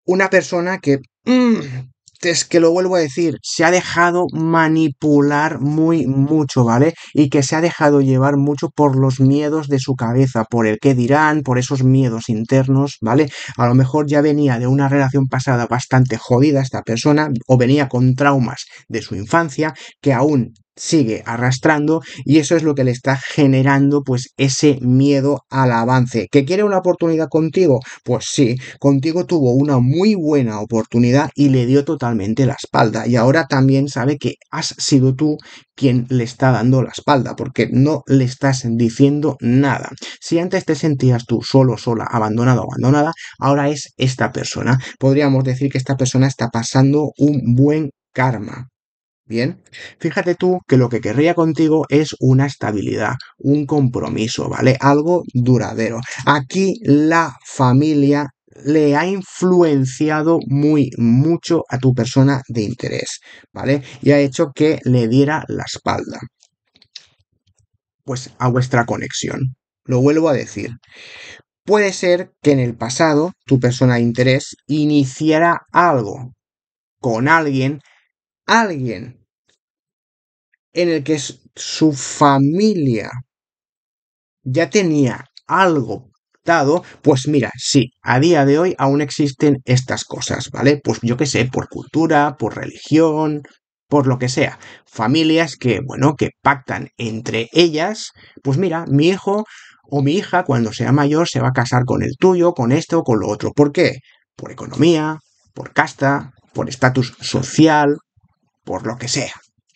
Una persona que mm, es que lo vuelvo a decir, se ha dejado manipular muy mucho, ¿vale? Y que se ha dejado llevar mucho por los miedos de su cabeza, por el que dirán, por esos miedos internos, ¿vale? A lo mejor ya venía de una relación pasada bastante jodida esta persona, o venía con traumas de su infancia, que aún sigue arrastrando y eso es lo que le está generando pues ese miedo al avance. ¿Que quiere una oportunidad contigo? Pues sí, contigo tuvo una muy buena oportunidad y le dio totalmente la espalda y ahora también sabe que has sido tú quien le está dando la espalda porque no le estás diciendo nada. Si antes te sentías tú solo, sola, abandonado, abandonada, ahora es esta persona. Podríamos decir que esta persona está pasando un buen karma. Bien, fíjate tú que lo que querría contigo es una estabilidad, un compromiso, ¿vale? Algo duradero. Aquí la familia le ha influenciado muy mucho a tu persona de interés, ¿vale? Y ha hecho que le diera la espalda. Pues a vuestra conexión. Lo vuelvo a decir. Puede ser que en el pasado tu persona de interés iniciara algo con alguien alguien en el que su familia ya tenía algo dado, pues mira, sí, a día de hoy aún existen estas cosas, ¿vale? Pues yo qué sé, por cultura, por religión, por lo que sea. Familias que, bueno, que pactan entre ellas, pues mira, mi hijo o mi hija cuando sea mayor se va a casar con el tuyo, con esto, o con lo otro. ¿Por qué? Por economía, por casta, por estatus social, por lo que sea,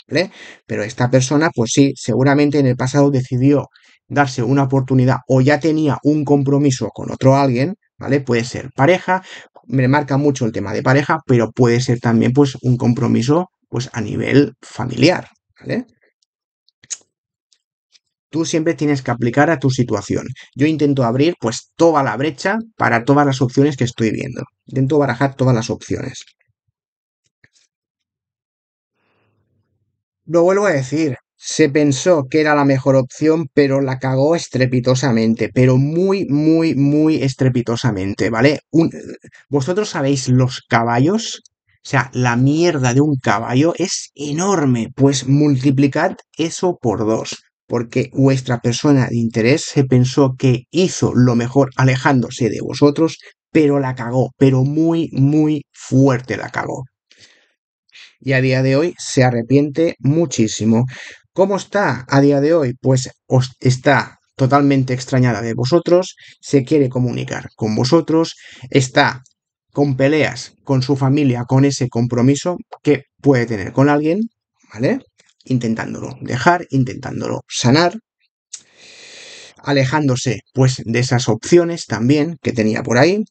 ¿vale? Pero esta persona, pues sí, seguramente en el pasado decidió darse una oportunidad o ya tenía un compromiso con otro alguien, ¿vale? Puede ser pareja, me marca mucho el tema de pareja, pero puede ser también pues un compromiso pues a nivel familiar, ¿vale? Tú siempre tienes que aplicar a tu situación. Yo intento abrir pues toda la brecha para todas las opciones que estoy viendo. Intento barajar todas las opciones. Lo vuelvo a decir, se pensó que era la mejor opción, pero la cagó estrepitosamente, pero muy, muy, muy estrepitosamente, ¿vale? Vosotros sabéis los caballos, o sea, la mierda de un caballo es enorme, pues multiplicad eso por dos, porque vuestra persona de interés se pensó que hizo lo mejor alejándose de vosotros, pero la cagó, pero muy, muy fuerte la cagó y a día de hoy se arrepiente muchísimo. ¿Cómo está a día de hoy? Pues está totalmente extrañada de vosotros, se quiere comunicar con vosotros, está con peleas con su familia, con ese compromiso que puede tener con alguien, ¿vale? Intentándolo dejar, intentándolo sanar, alejándose pues de esas opciones también que tenía por ahí,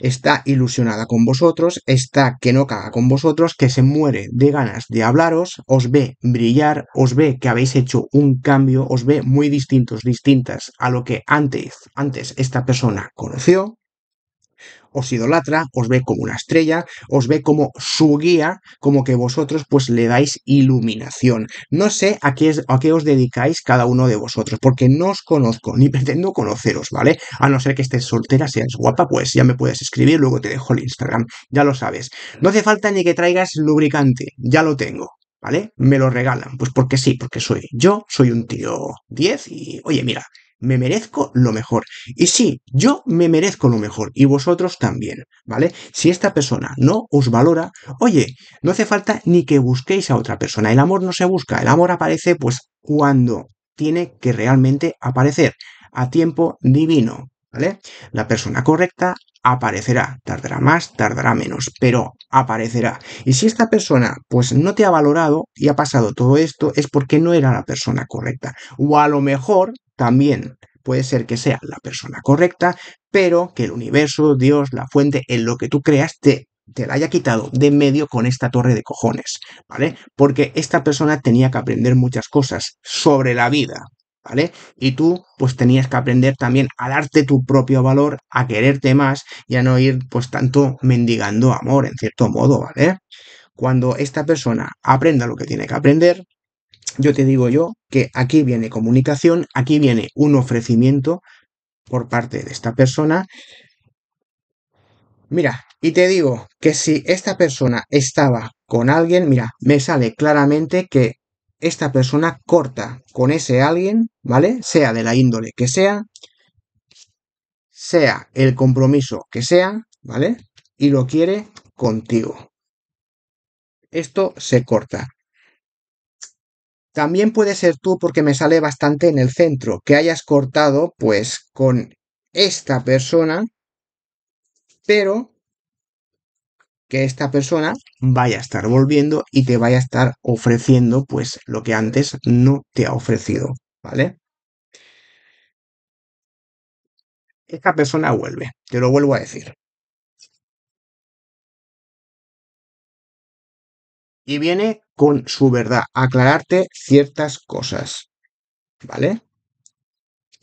está ilusionada con vosotros, está que no caga con vosotros, que se muere de ganas de hablaros, os ve brillar, os ve que habéis hecho un cambio, os ve muy distintos, distintas a lo que antes, antes esta persona conoció, os idolatra, os ve como una estrella, os ve como su guía, como que vosotros pues le dais iluminación. No sé a qué, a qué os dedicáis cada uno de vosotros, porque no os conozco, ni <laughs> pretendo conoceros, ¿vale? A no ser que estés soltera, seas guapa, pues ya me puedes escribir, luego te dejo el Instagram, ya lo sabes. No hace falta ni que traigas lubricante, ya lo tengo, ¿vale? Me lo regalan, pues porque sí, porque soy yo, soy un tío 10 y, oye, mira, me merezco lo mejor. Y sí, yo me merezco lo mejor y vosotros también, ¿vale? Si esta persona no os valora, oye, no hace falta ni que busquéis a otra persona. El amor no se busca, el amor aparece pues cuando tiene que realmente aparecer, a tiempo divino, ¿vale? La persona correcta aparecerá, tardará más, tardará menos, pero aparecerá. Y si esta persona pues no te ha valorado y ha pasado todo esto es porque no era la persona correcta. O a lo mejor también puede ser que sea la persona correcta, pero que el universo, Dios, la fuente, en lo que tú creas, te, la haya quitado de medio con esta torre de cojones, ¿vale? Porque esta persona tenía que aprender muchas cosas sobre la vida, ¿vale? Y tú, pues tenías que aprender también a darte tu propio valor, a quererte más y a no ir, pues, tanto mendigando amor, en cierto modo, ¿vale? Cuando esta persona aprenda lo que tiene que aprender, yo te digo yo que aquí viene comunicación, aquí viene un ofrecimiento por parte de esta persona. Mira, y te digo que si esta persona estaba con alguien, mira, me sale claramente que esta persona corta con ese alguien, ¿vale? Sea de la índole que sea, sea el compromiso que sea, ¿vale? Y lo quiere contigo. Esto se corta. También puede ser tú porque me sale bastante en el centro, que hayas cortado pues con esta persona, pero que esta persona vaya a estar volviendo y te vaya a estar ofreciendo pues lo que antes no te ha ofrecido, ¿vale? Esta persona vuelve, te lo vuelvo a decir. y viene con su verdad, aclararte ciertas cosas. ¿Vale?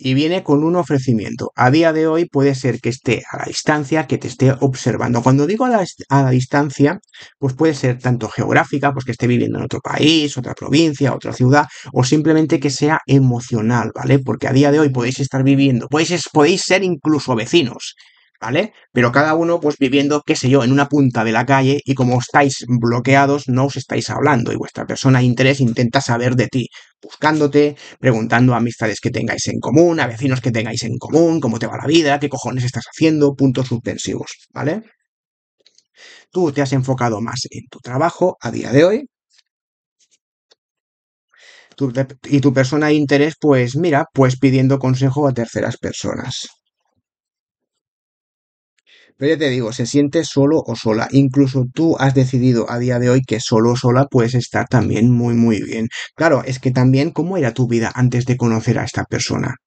Y viene con un ofrecimiento. A día de hoy puede ser que esté a la distancia, que te esté observando. Cuando digo a la, distancia, pues puede ser tanto geográfica, pues que esté viviendo en otro país, otra provincia, otra ciudad, o simplemente que sea emocional, ¿vale? Porque a día de hoy podéis estar viviendo, podéis, podéis ser incluso vecinos, ¿vale? Pero cada uno, pues viviendo, qué sé yo, en una punta de la calle y como estáis bloqueados, no os estáis hablando y vuestra persona de interés intenta saber de ti, buscándote, preguntando a amistades que tengáis en común, a vecinos que tengáis en común, cómo te va la vida, qué cojones estás haciendo, puntos suspensivos, ¿vale? Tú te has enfocado más en tu trabajo a día de hoy, y tu persona de interés, pues mira, pues pidiendo consejo a terceras personas. Pero ya te digo, se siente solo o sola. Incluso tú has decidido a día de hoy que solo o sola puedes estar también muy, muy bien. Claro, es que también cómo era tu vida antes de conocer a esta persona.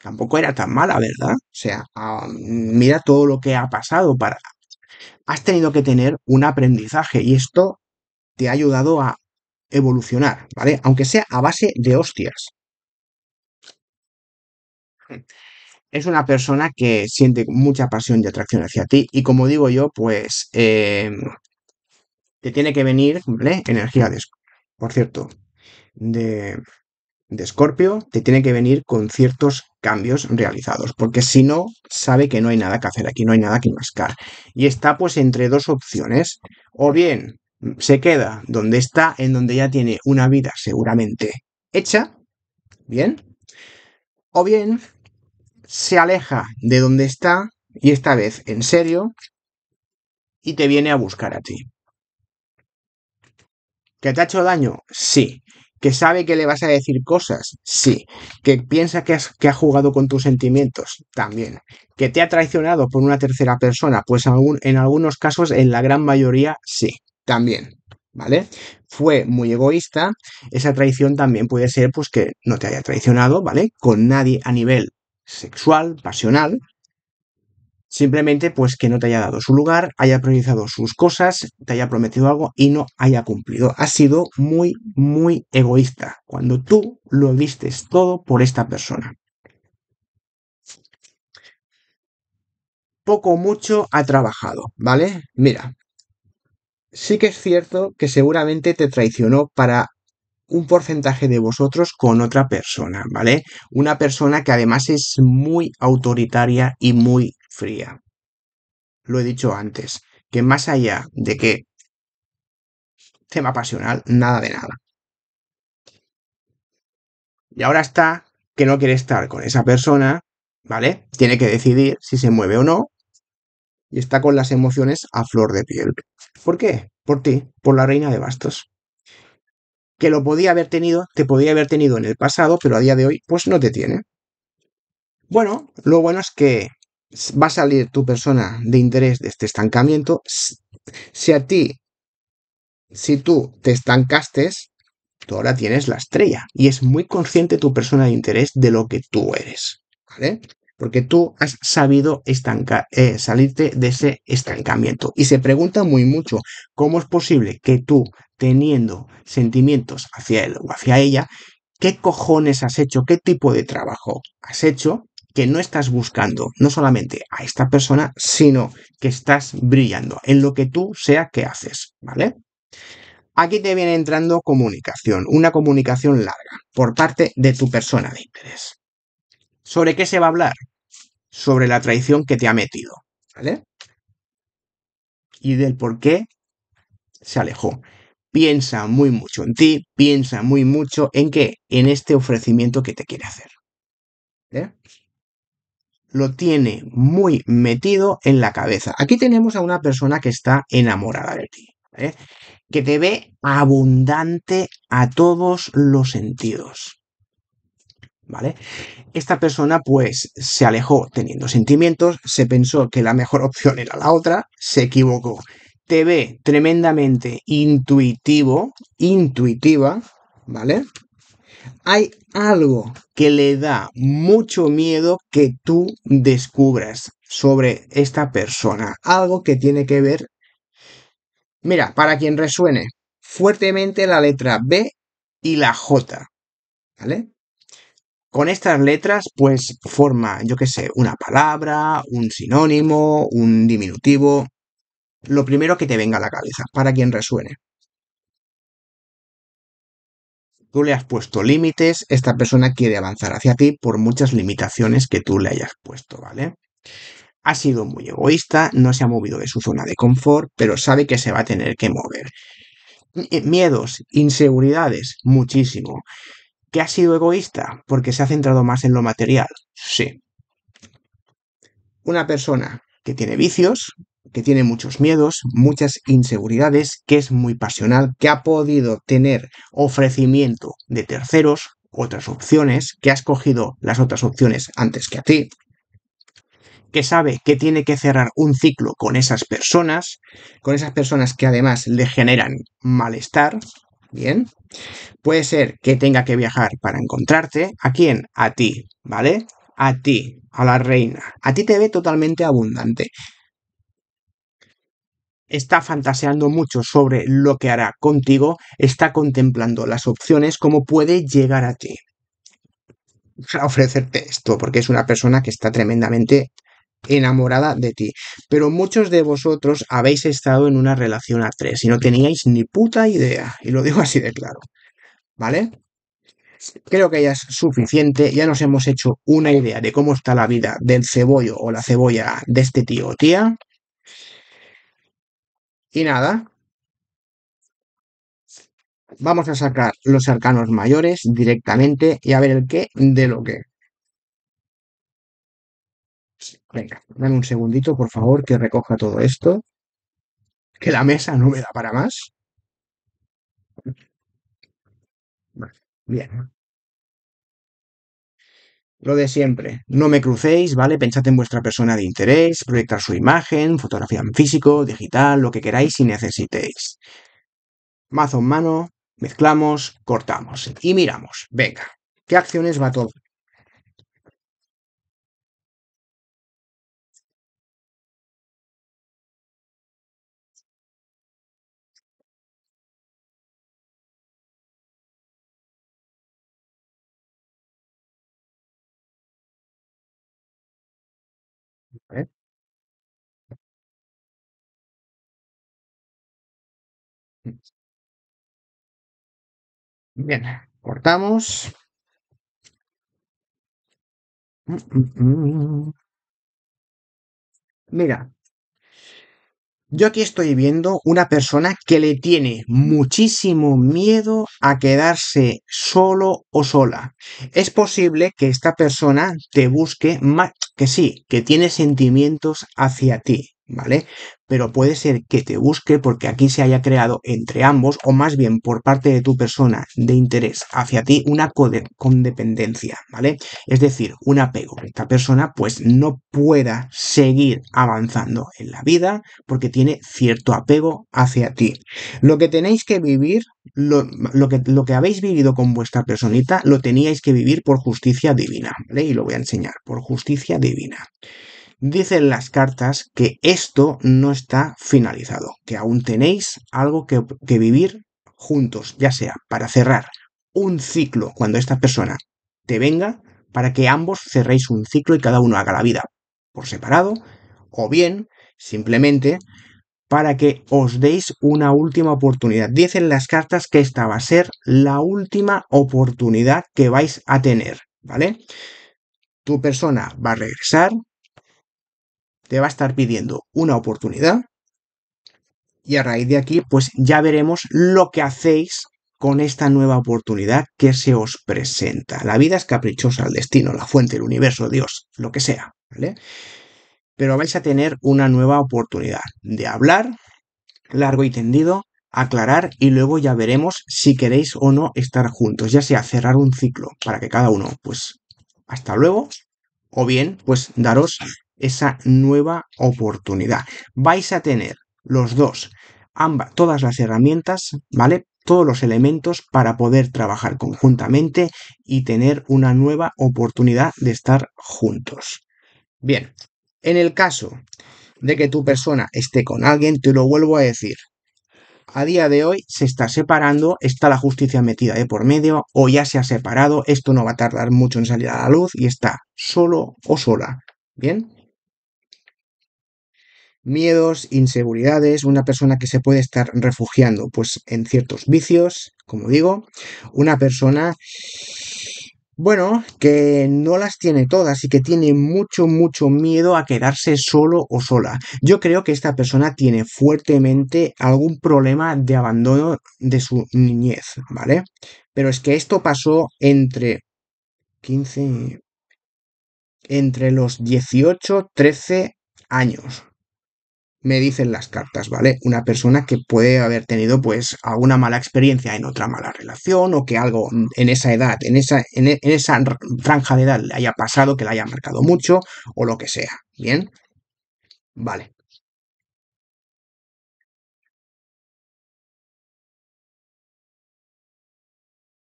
Tampoco era tan mala, ¿verdad? O sea, mira todo lo que ha pasado para... Has tenido que tener un aprendizaje y esto te ha ayudado a evolucionar, ¿vale? Aunque sea a base de hostias es una persona que siente mucha pasión y atracción hacia ti. Y como digo yo, pues em, te tiene que venir, ¿vale? Energía de, por cierto, de, de Scorpio, te tiene que venir con ciertos cambios realizados, porque si no, sabe que no hay nada que hacer aquí, no hay nada que mascar. Y está pues entre dos opciones, o bien mm, se queda donde está, en donde ya tiene una vida seguramente hecha, bien, o bien se aleja de donde está, y esta vez en serio, y te viene a buscar a ti. ¿Que te ha hecho daño? Sí. ¿Que sabe que le vas a decir cosas? Sí. ¿Que piensa que, que ha jugado con tus sentimientos? También. ¿Que te ha traicionado por una tercera persona? Pues algún, en algunos casos, en la gran mayoría, sí. También. ¿Vale? Fue muy egoísta. Esa traición también puede ser pues que no te haya traicionado, ¿vale? Con nadie a nivel sexual, pasional, simplemente pues que no te haya dado su lugar, haya priorizado sus cosas, te haya prometido algo y no haya cumplido. Ha sido muy, muy egoísta cuando tú lo vistes todo por esta persona. Poco o mucho ha trabajado, ¿vale? Mira, sí que es cierto que seguramente te traicionó para un porcentaje de vosotros con otra persona, ¿vale? Una persona que además es muy autoritaria y muy fría. Lo he dicho antes, que más allá de que tema pasional, nada de nada. Y ahora está que no quiere estar con esa persona, ¿vale? Tiene que decidir si se mueve o no. Y está con las emociones a flor de piel. ¿Por qué? Por ti, por la reina de bastos que lo podía haber tenido, te podía haber tenido en el pasado, pero a día de hoy, pues no te tiene. Bueno, lo bueno es que va a salir tu persona de interés de este estancamiento. Si a ti, si tú te estancaste, tú ahora tienes la estrella y es muy consciente tu persona de interés de lo que tú eres, ¿vale? Porque tú has sabido eh, salirte de ese estancamiento. Y se pregunta muy mucho, ¿cómo es posible que tú teniendo sentimientos hacia él o hacia ella, qué cojones has hecho, qué tipo de trabajo has hecho que no estás buscando no solamente a esta persona, sino que estás brillando en lo que tú sea que haces, ¿vale? Aquí te viene entrando comunicación, una comunicación larga por parte de tu persona de interés. ¿Sobre qué se va a hablar? Sobre la traición que te ha metido, ¿vale? Y del por qué se alejó piensa muy mucho en ti, piensa muy mucho en qué, en este ofrecimiento que te quiere hacer. ¿Eh? Lo tiene muy metido en la cabeza. Aquí tenemos a una persona que está enamorada de ti, ¿eh? que te ve abundante a todos los sentidos. ¿Vale? Esta persona pues se alejó teniendo sentimientos, se pensó que la mejor <laughs> opción era la otra, se equivocó te ve tremendamente intuitivo, intuitiva, ¿vale? Hay algo que le da mucho miedo que tú descubras sobre esta persona, algo que tiene que ver, mira, para quien resuene, fuertemente la letra B y la J, ¿vale? Con estas letras, pues forma, yo qué sé, una palabra, un sinónimo, un diminutivo, lo primero que te venga a la cabeza, para quien resuene. Tú le has puesto límites, esta persona quiere avanzar hacia ti por muchas limitaciones que tú le hayas puesto, ¿vale? Ha sido muy egoísta, no se ha movido de su zona de confort, pero sabe que se va a tener que mover. Eh, miedos, inseguridades, muchísimo. ¿Que ha sido egoísta? Porque se ha centrado más en lo material. Sí. Una persona que tiene vicios, que tiene muchos miedos, muchas inseguridades, que es muy pasional, que ha podido tener ofrecimiento de terceros, otras opciones, que ha escogido las otras opciones antes que a ti, que sabe que tiene que cerrar un ciclo con esas personas, con esas personas que además le generan malestar, ¿bien? Puede ser que tenga que viajar para encontrarte, ¿a quién? A ti, ¿vale? A ti, a la reina. A ti te ve totalmente abundante está fantaseando mucho sobre lo que hará contigo, está contemplando las opciones, cómo puede llegar a ti a ofrecerte esto, porque es una persona que está tremendamente enamorada de ti. Pero muchos de vosotros habéis estado en una relación a tres y no teníais ni puta idea, y lo digo así de claro, ¿vale? Creo que ya es suficiente, ya nos hemos hecho una idea de cómo está la vida del cebollo o la cebolla de este tío o tía y nada, vamos a sacar los arcanos mayores directamente y a ver el qué de lo que. Venga, dame un segundito, por favor, que recoja todo esto. Que la mesa no me da para más. Bien. Lo de siempre, no me crucéis, ¿vale? Pensad en vuestra persona de interés, proyectar su imagen, fotografía en físico, digital, lo que queráis y necesitéis. Mazo en mano, mezclamos, cortamos y miramos. Venga, ¿qué acciones va todo? Mm. Bien, cortamos. Mm, mm, Mira, yo aquí estoy viendo una persona que le tiene muchísimo miedo a quedarse solo o sola. Es posible que esta persona te busque más, que sí, que tiene sentimientos hacia ti. ¿vale? Pero puede ser que te busque porque aquí se haya creado entre ambos, o más bien por parte de tu persona de interés hacia ti, una condependencia, ¿vale? Es decir, un apego. Esta persona pues no pueda seguir avanzando en la vida porque tiene cierto apego hacia ti. Lo que tenéis que vivir, lo, que, lo que habéis vivido con vuestra personita, lo teníais que vivir por justicia divina, ¿vale? Y lo voy a enseñar, por justicia divina. Dicen las cartas que esto no está finalizado, que aún tenéis algo que, vivir juntos, ya sea para cerrar un ciclo cuando esta persona te venga, para que ambos cerréis un ciclo y cada uno haga la vida por separado, o bien simplemente para que os deis una última oportunidad. Dicen las cartas que esta va a ser la última oportunidad que vais a tener, ¿vale? Tu persona va a regresar, te va a estar pidiendo una oportunidad y a raíz de aquí pues ya veremos lo que hacéis con esta nueva oportunidad que se os presenta. La vida es caprichosa, el destino, la fuente, el universo, Dios, lo que sea, Pero vais a tener una nueva oportunidad de hablar largo y tendido, aclarar y luego ya veremos si queréis o no estar juntos, ya sea cerrar un ciclo para que cada uno pues hasta luego o bien pues daros esa nueva oportunidad. Vais a tener los dos, ambas, todas las herramientas, ¿vale? Todos los elementos para poder trabajar conjuntamente y tener una nueva oportunidad de estar juntos. Bien, en el caso de que tu persona esté con alguien, te lo vuelvo a decir, a día de hoy se está separando, está la justicia metida de por medio o ya se ha separado, esto no va a tardar mucho en salir a la luz y está solo o sola. ¿Bien? miedos, inseguridades, una persona que se puede estar refugiando pues en ciertos vicios, como digo, una persona bueno, que no las tiene todas y que tiene mucho, mucho miedo a quedarse solo o sola. Yo creo que esta persona tiene fuertemente algún problema de abandono de su niñez, ¿vale? Pero es que esto pasó entre 15... entre los 18, 13 años, me dicen las cartas, ¿vale? Una persona que puede haber tenido pues alguna mala experiencia en otra mala relación o que algo mm, en esa edad, en esa, en, e, esa franja de edad le haya pasado, que le haya marcado mucho o lo que sea, ¿bien? Vale.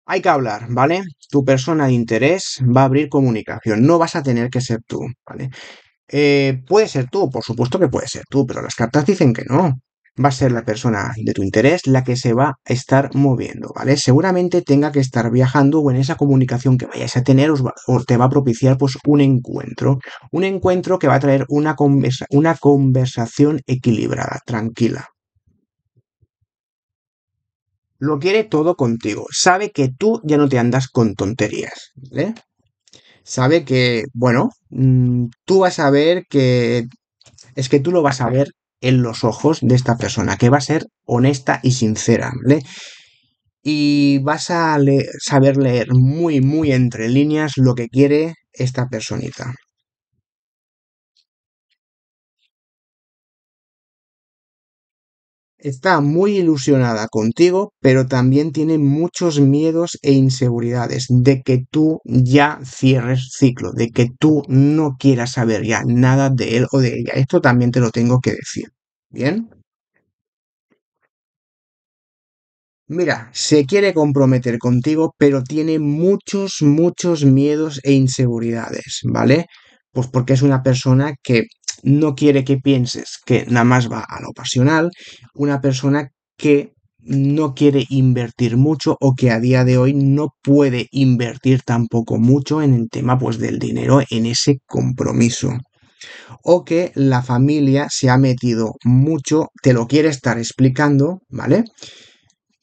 Hay que hablar, ¿vale? Tu persona de interés va a abrir comunicación, no vas a tener que ser tú, ¿vale? Eh, puede ser tú, por supuesto que puede ser tú, pero las cartas dicen que no. Va a ser la persona de tu interés la que se va a estar moviendo, ¿vale? Seguramente tenga que estar viajando o en esa comunicación que vayas a tener os, te va a propiciar pues un encuentro. Un encuentro que va a traer una, una conversación equilibrada, tranquila, lo quiere todo contigo. Sabe que tú ya no te andas con tonterías. ¿vale? sabe que, bueno, mm, tú vas a ver que es que tú lo vas a ver en los ojos de esta persona, que va a ser honesta y sincera, ¿vale? Y vas a saber leer muy, muy entre líneas lo que quiere esta personita. está muy ilusionada contigo, pero también tiene muchos miedos e inseguridades de que tú ya cierres ciclo, de que tú no quieras saber ya nada de él o de ella. Esto también te lo tengo que decir. ¿Bien? Mira, se quiere comprometer contigo, pero tiene muchos, muchos miedos e inseguridades, ¿vale? Pues porque es una persona que no quiere que pienses que nada más va a lo pasional, una persona que no quiere invertir mucho o que a día de hoy no puede invertir tampoco mucho en el tema pues del dinero en ese compromiso o que la familia se ha metido mucho, te lo quiere estar explicando, ¿vale?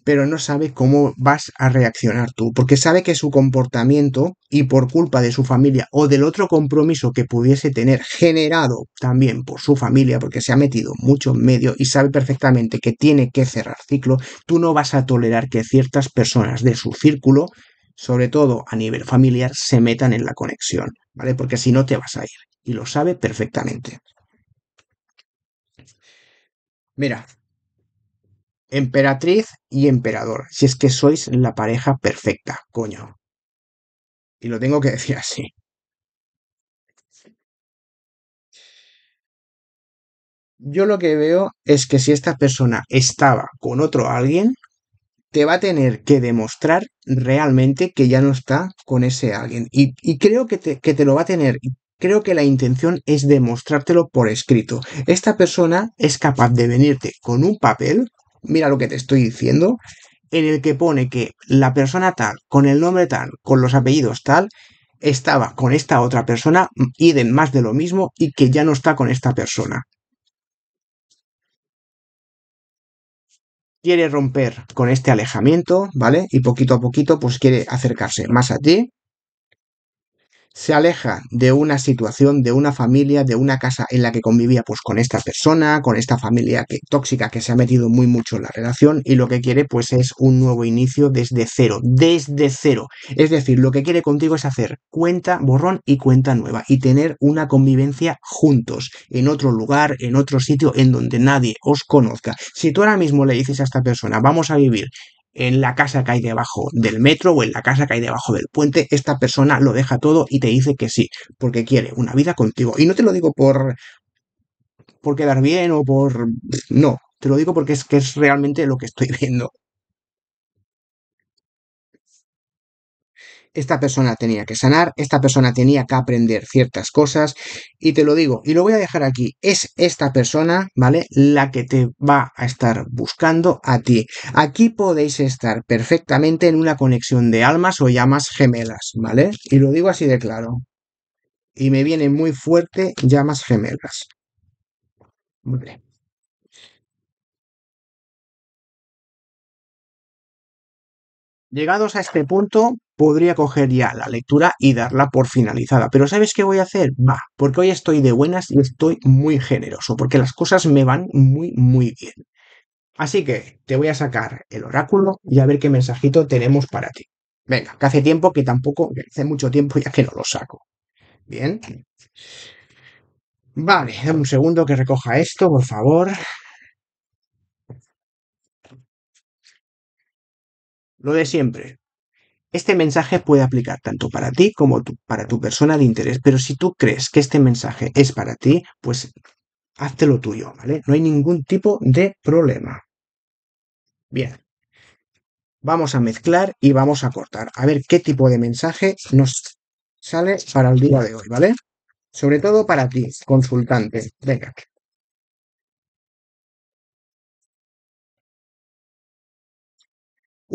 pero no sabe cómo vas a reaccionar tú, porque sabe que su comportamiento y por culpa de su familia o del otro compromiso que pudiese tener generado también por su familia, porque se ha metido mucho en medio y sabe perfectamente que tiene que cerrar ciclo, tú no vas a tolerar que ciertas personas de su círculo, sobre todo a nivel familiar, se metan en la conexión, ¿vale? Porque si no te vas a ir y lo sabe perfectamente. Mira, emperatriz y emperador. Si es que sois la pareja perfecta, coño. Y lo tengo que decir así. Yo lo que veo es que si esta persona estaba con otro alguien, te va a tener que demostrar realmente que ya no está con ese alguien. Y, creo que que te lo va a tener. Creo que la intención es demostrártelo por escrito. Esta persona es capaz de venirte con un papel mira lo que te estoy diciendo, en el que pone que la persona tal, con el nombre tal, con los apellidos tal, estaba con esta otra persona y de más de lo mismo y que ya no está con esta persona. Quiere romper con este alejamiento, ¿vale? Y poquito a poquito, pues quiere acercarse más a ti se aleja de una situación, de una familia, de una casa en la que convivía pues con esta persona, con esta familia que, tóxica que se ha metido muy mucho en la relación y lo que quiere pues es un nuevo inicio desde cero, desde cero. Es decir, lo que quiere contigo es hacer cuenta borrón y cuenta nueva y tener una convivencia juntos, en otro lugar, en otro sitio en donde nadie os conozca. Si tú ahora mismo le dices a esta persona, vamos a vivir en la casa que hay debajo del metro o en la casa que hay debajo del puente, esta persona lo deja todo y te dice que sí, porque quiere una vida contigo. Y no te lo digo por, por quedar bien o por... No, te lo digo porque es que es realmente lo que estoy <laughs> viendo. esta persona tenía que sanar, esta persona tenía que aprender ciertas cosas y te lo digo y lo voy a dejar aquí, es esta persona, ¿vale? La que te va a estar buscando a ti. Aquí podéis estar perfectamente en una conexión de almas o llamas gemelas, ¿vale? Y lo digo así de claro. Y me viene muy fuerte llamas gemelas. Muy bien. Llegados a este punto, podría coger ya la lectura y darla por finalizada. Pero ¿sabes qué voy a hacer? Va, porque hoy estoy de buenas y estoy muy generoso, porque las cosas me van muy, muy bien. Así que te voy a sacar el oráculo y a ver qué mensajito tenemos para ti. Venga, que hace tiempo que tampoco, hace mucho tiempo ya que no lo saco. Bien. Vale, un segundo que recoja esto, por favor. Lo de siempre. Este mensaje puede aplicar tanto para ti como para tu persona de interés, pero si tú crees que este mensaje es para ti, pues hazte lo tuyo, ¿vale? No hay ningún tipo de problema. Bien. Vamos a mezclar y vamos a cortar. A ver qué tipo de mensaje nos sale para el día de hoy, ¿vale? Sobre todo para ti, consultante. Venga.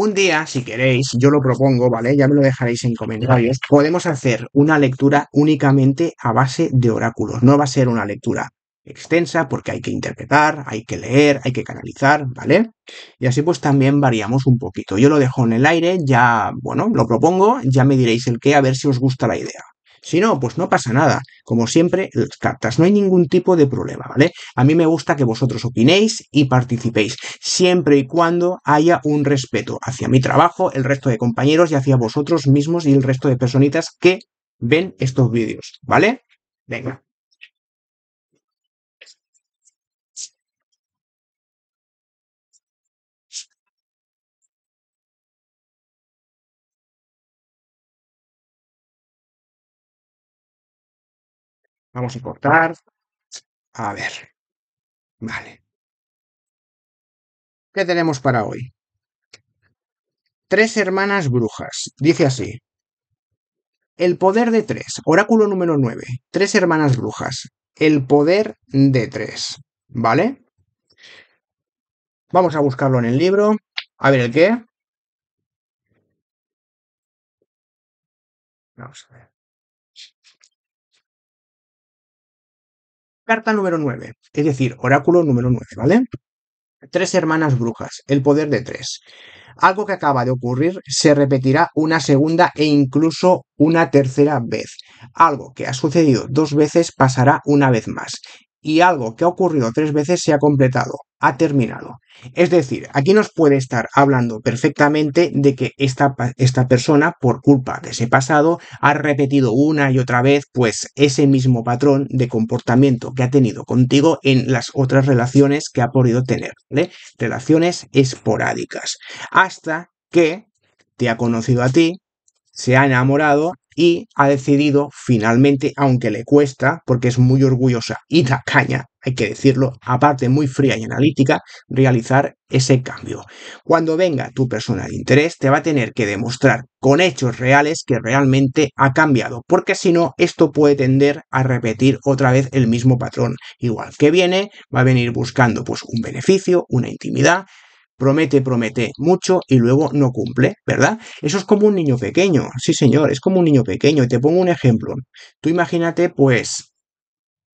Un día, si queréis, yo lo propongo, ¿vale? Ya me lo dejaréis en comentarios. Podemos hacer una lectura únicamente a base de oráculos. No va a ser una lectura extensa porque hay que interpretar, hay que leer, hay que canalizar, ¿vale? Y así pues también variamos un poquito. Yo lo dejo en el aire, ya, bueno, lo propongo, ya me diréis el qué, a ver si os gusta la idea. Si no, pues no pasa nada. Como siempre, las cartas, no hay ningún tipo de problema, ¿vale? A mí me gusta que vosotros opinéis y participéis, siempre y cuando haya un respeto hacia mi trabajo, el resto de compañeros y hacia vosotros mismos y el resto de personitas que ven estos vídeos, ¿vale? Venga, Vamos a cortar. A ver. Vale. ¿Qué tenemos para hoy? Tres hermanas brujas. Dice así. El poder de tres. Oráculo número nueve. Tres hermanas brujas. El poder de tres. ¿Vale? Vamos a buscarlo en el libro. A ver el qué. Vamos a ver. Carta número 9, es decir, oráculo número 9, ¿vale? Tres hermanas brujas, el poder de tres. Algo que acaba de ocurrir se repetirá una segunda e incluso una tercera vez. Algo que ha sucedido dos veces pasará una vez más y algo que ha ocurrido tres veces se ha completado, ha terminado. Es decir, aquí nos puede estar hablando perfectamente de que esta, esta, persona, por culpa de ese pasado, ha repetido una y otra vez pues ese mismo patrón de comportamiento que ha tenido contigo en las otras relaciones que ha podido tener, Relaciones esporádicas. Hasta que te ha conocido a ti, se ha enamorado y ha decidido finalmente, aunque le cuesta, porque es muy orgullosa y caña hay que decirlo, aparte muy fría y analítica, realizar ese cambio. Cuando venga tu persona de interés, te va a tener que demostrar con hechos reales que realmente ha cambiado, porque si no, esto puede tender a repetir otra vez el mismo patrón. Igual que viene, va a venir buscando pues un beneficio, una intimidad, promete, promete mucho y luego no cumple, ¿verdad? Eso es como un niño pequeño, sí señor, es como un niño pequeño. Y te pongo un ejemplo. Tú imagínate, pues,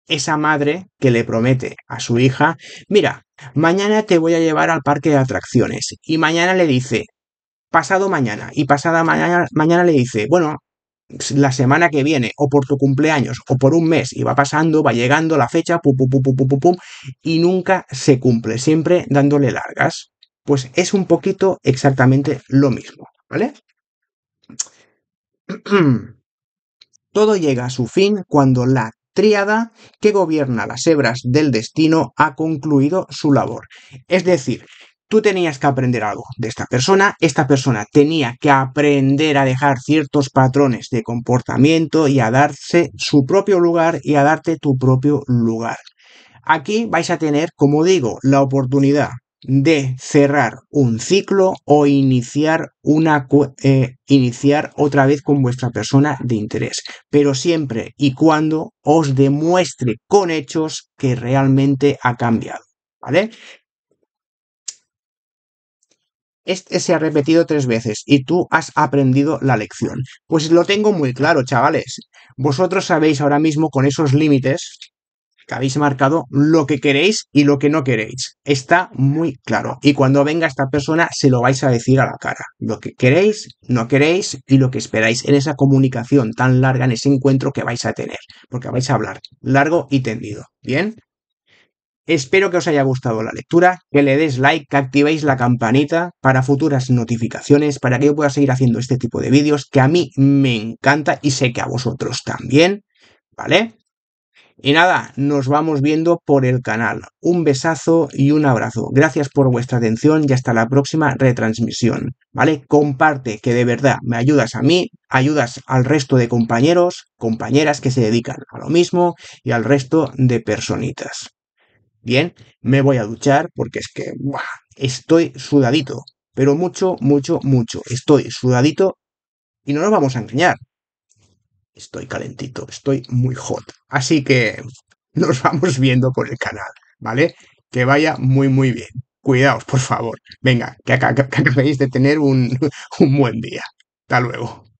esa madre que le promete a su hija, mira, mañana te voy a llevar al parque de atracciones y mañana le dice, pasado mañana y pasada mañana, mañana le dice, bueno, la semana que viene o por tu cumpleaños o por un mes y va pasando, va llegando la fecha, pum, pum, pum, pum, pum, pum, y nunca se cumple, siempre dándole largas. Pues es un poquito exactamente lo mismo, ¿vale? <clears throat> Todo llega a su fin cuando la tríada que gobierna las hebras del destino ha concluido su labor. Es decir, tú tenías que aprender algo de esta persona, esta persona tenía que aprender a dejar ciertos patrones de comportamiento y a darse su propio lugar y a darte tu propio lugar. Aquí vais a tener, como digo, la oportunidad de cerrar un ciclo o iniciar, una, eh, iniciar otra vez con vuestra persona de interés, pero siempre y cuando os demuestre con hechos que realmente ha cambiado, ¿vale? Este se ha repetido tres veces y tú has aprendido la lección. Pues lo tengo muy claro, chavales. Vosotros sabéis ahora mismo con esos límites habéis marcado lo que queréis y lo que no queréis. Está muy claro. Y cuando venga esta persona, se lo vais a decir a la cara. Lo que queréis, no queréis y lo que esperáis en esa comunicación tan larga, en ese encuentro que vais a tener. Porque vais a hablar largo y tendido. ¿Bien? Espero que os haya gustado la lectura, que le des like, que activéis la campanita para futuras notificaciones, para que yo pueda seguir haciendo este tipo de vídeos que a mí me encanta y sé que a vosotros también, ¿vale? Y nada, nos vamos viendo por el canal. Un besazo y un abrazo. Gracias por vuestra atención y hasta la próxima retransmisión. ¿Vale? Comparte, que de verdad me ayudas a mí, ayudas al resto de compañeros, compañeras que se dedican a lo mismo y al resto de personitas. Bien, me voy a duchar porque es que estoy sudadito, pero mucho, mucho, mucho. Estoy sudadito y no nos vamos a engañar. Estoy calentito, estoy muy hot. Así que nos vamos viendo por el canal, ¿vale? Que vaya muy, muy bien. Cuidaos, por favor. Venga, que acabéis de tener un, <laughs> un buen día. Hasta luego.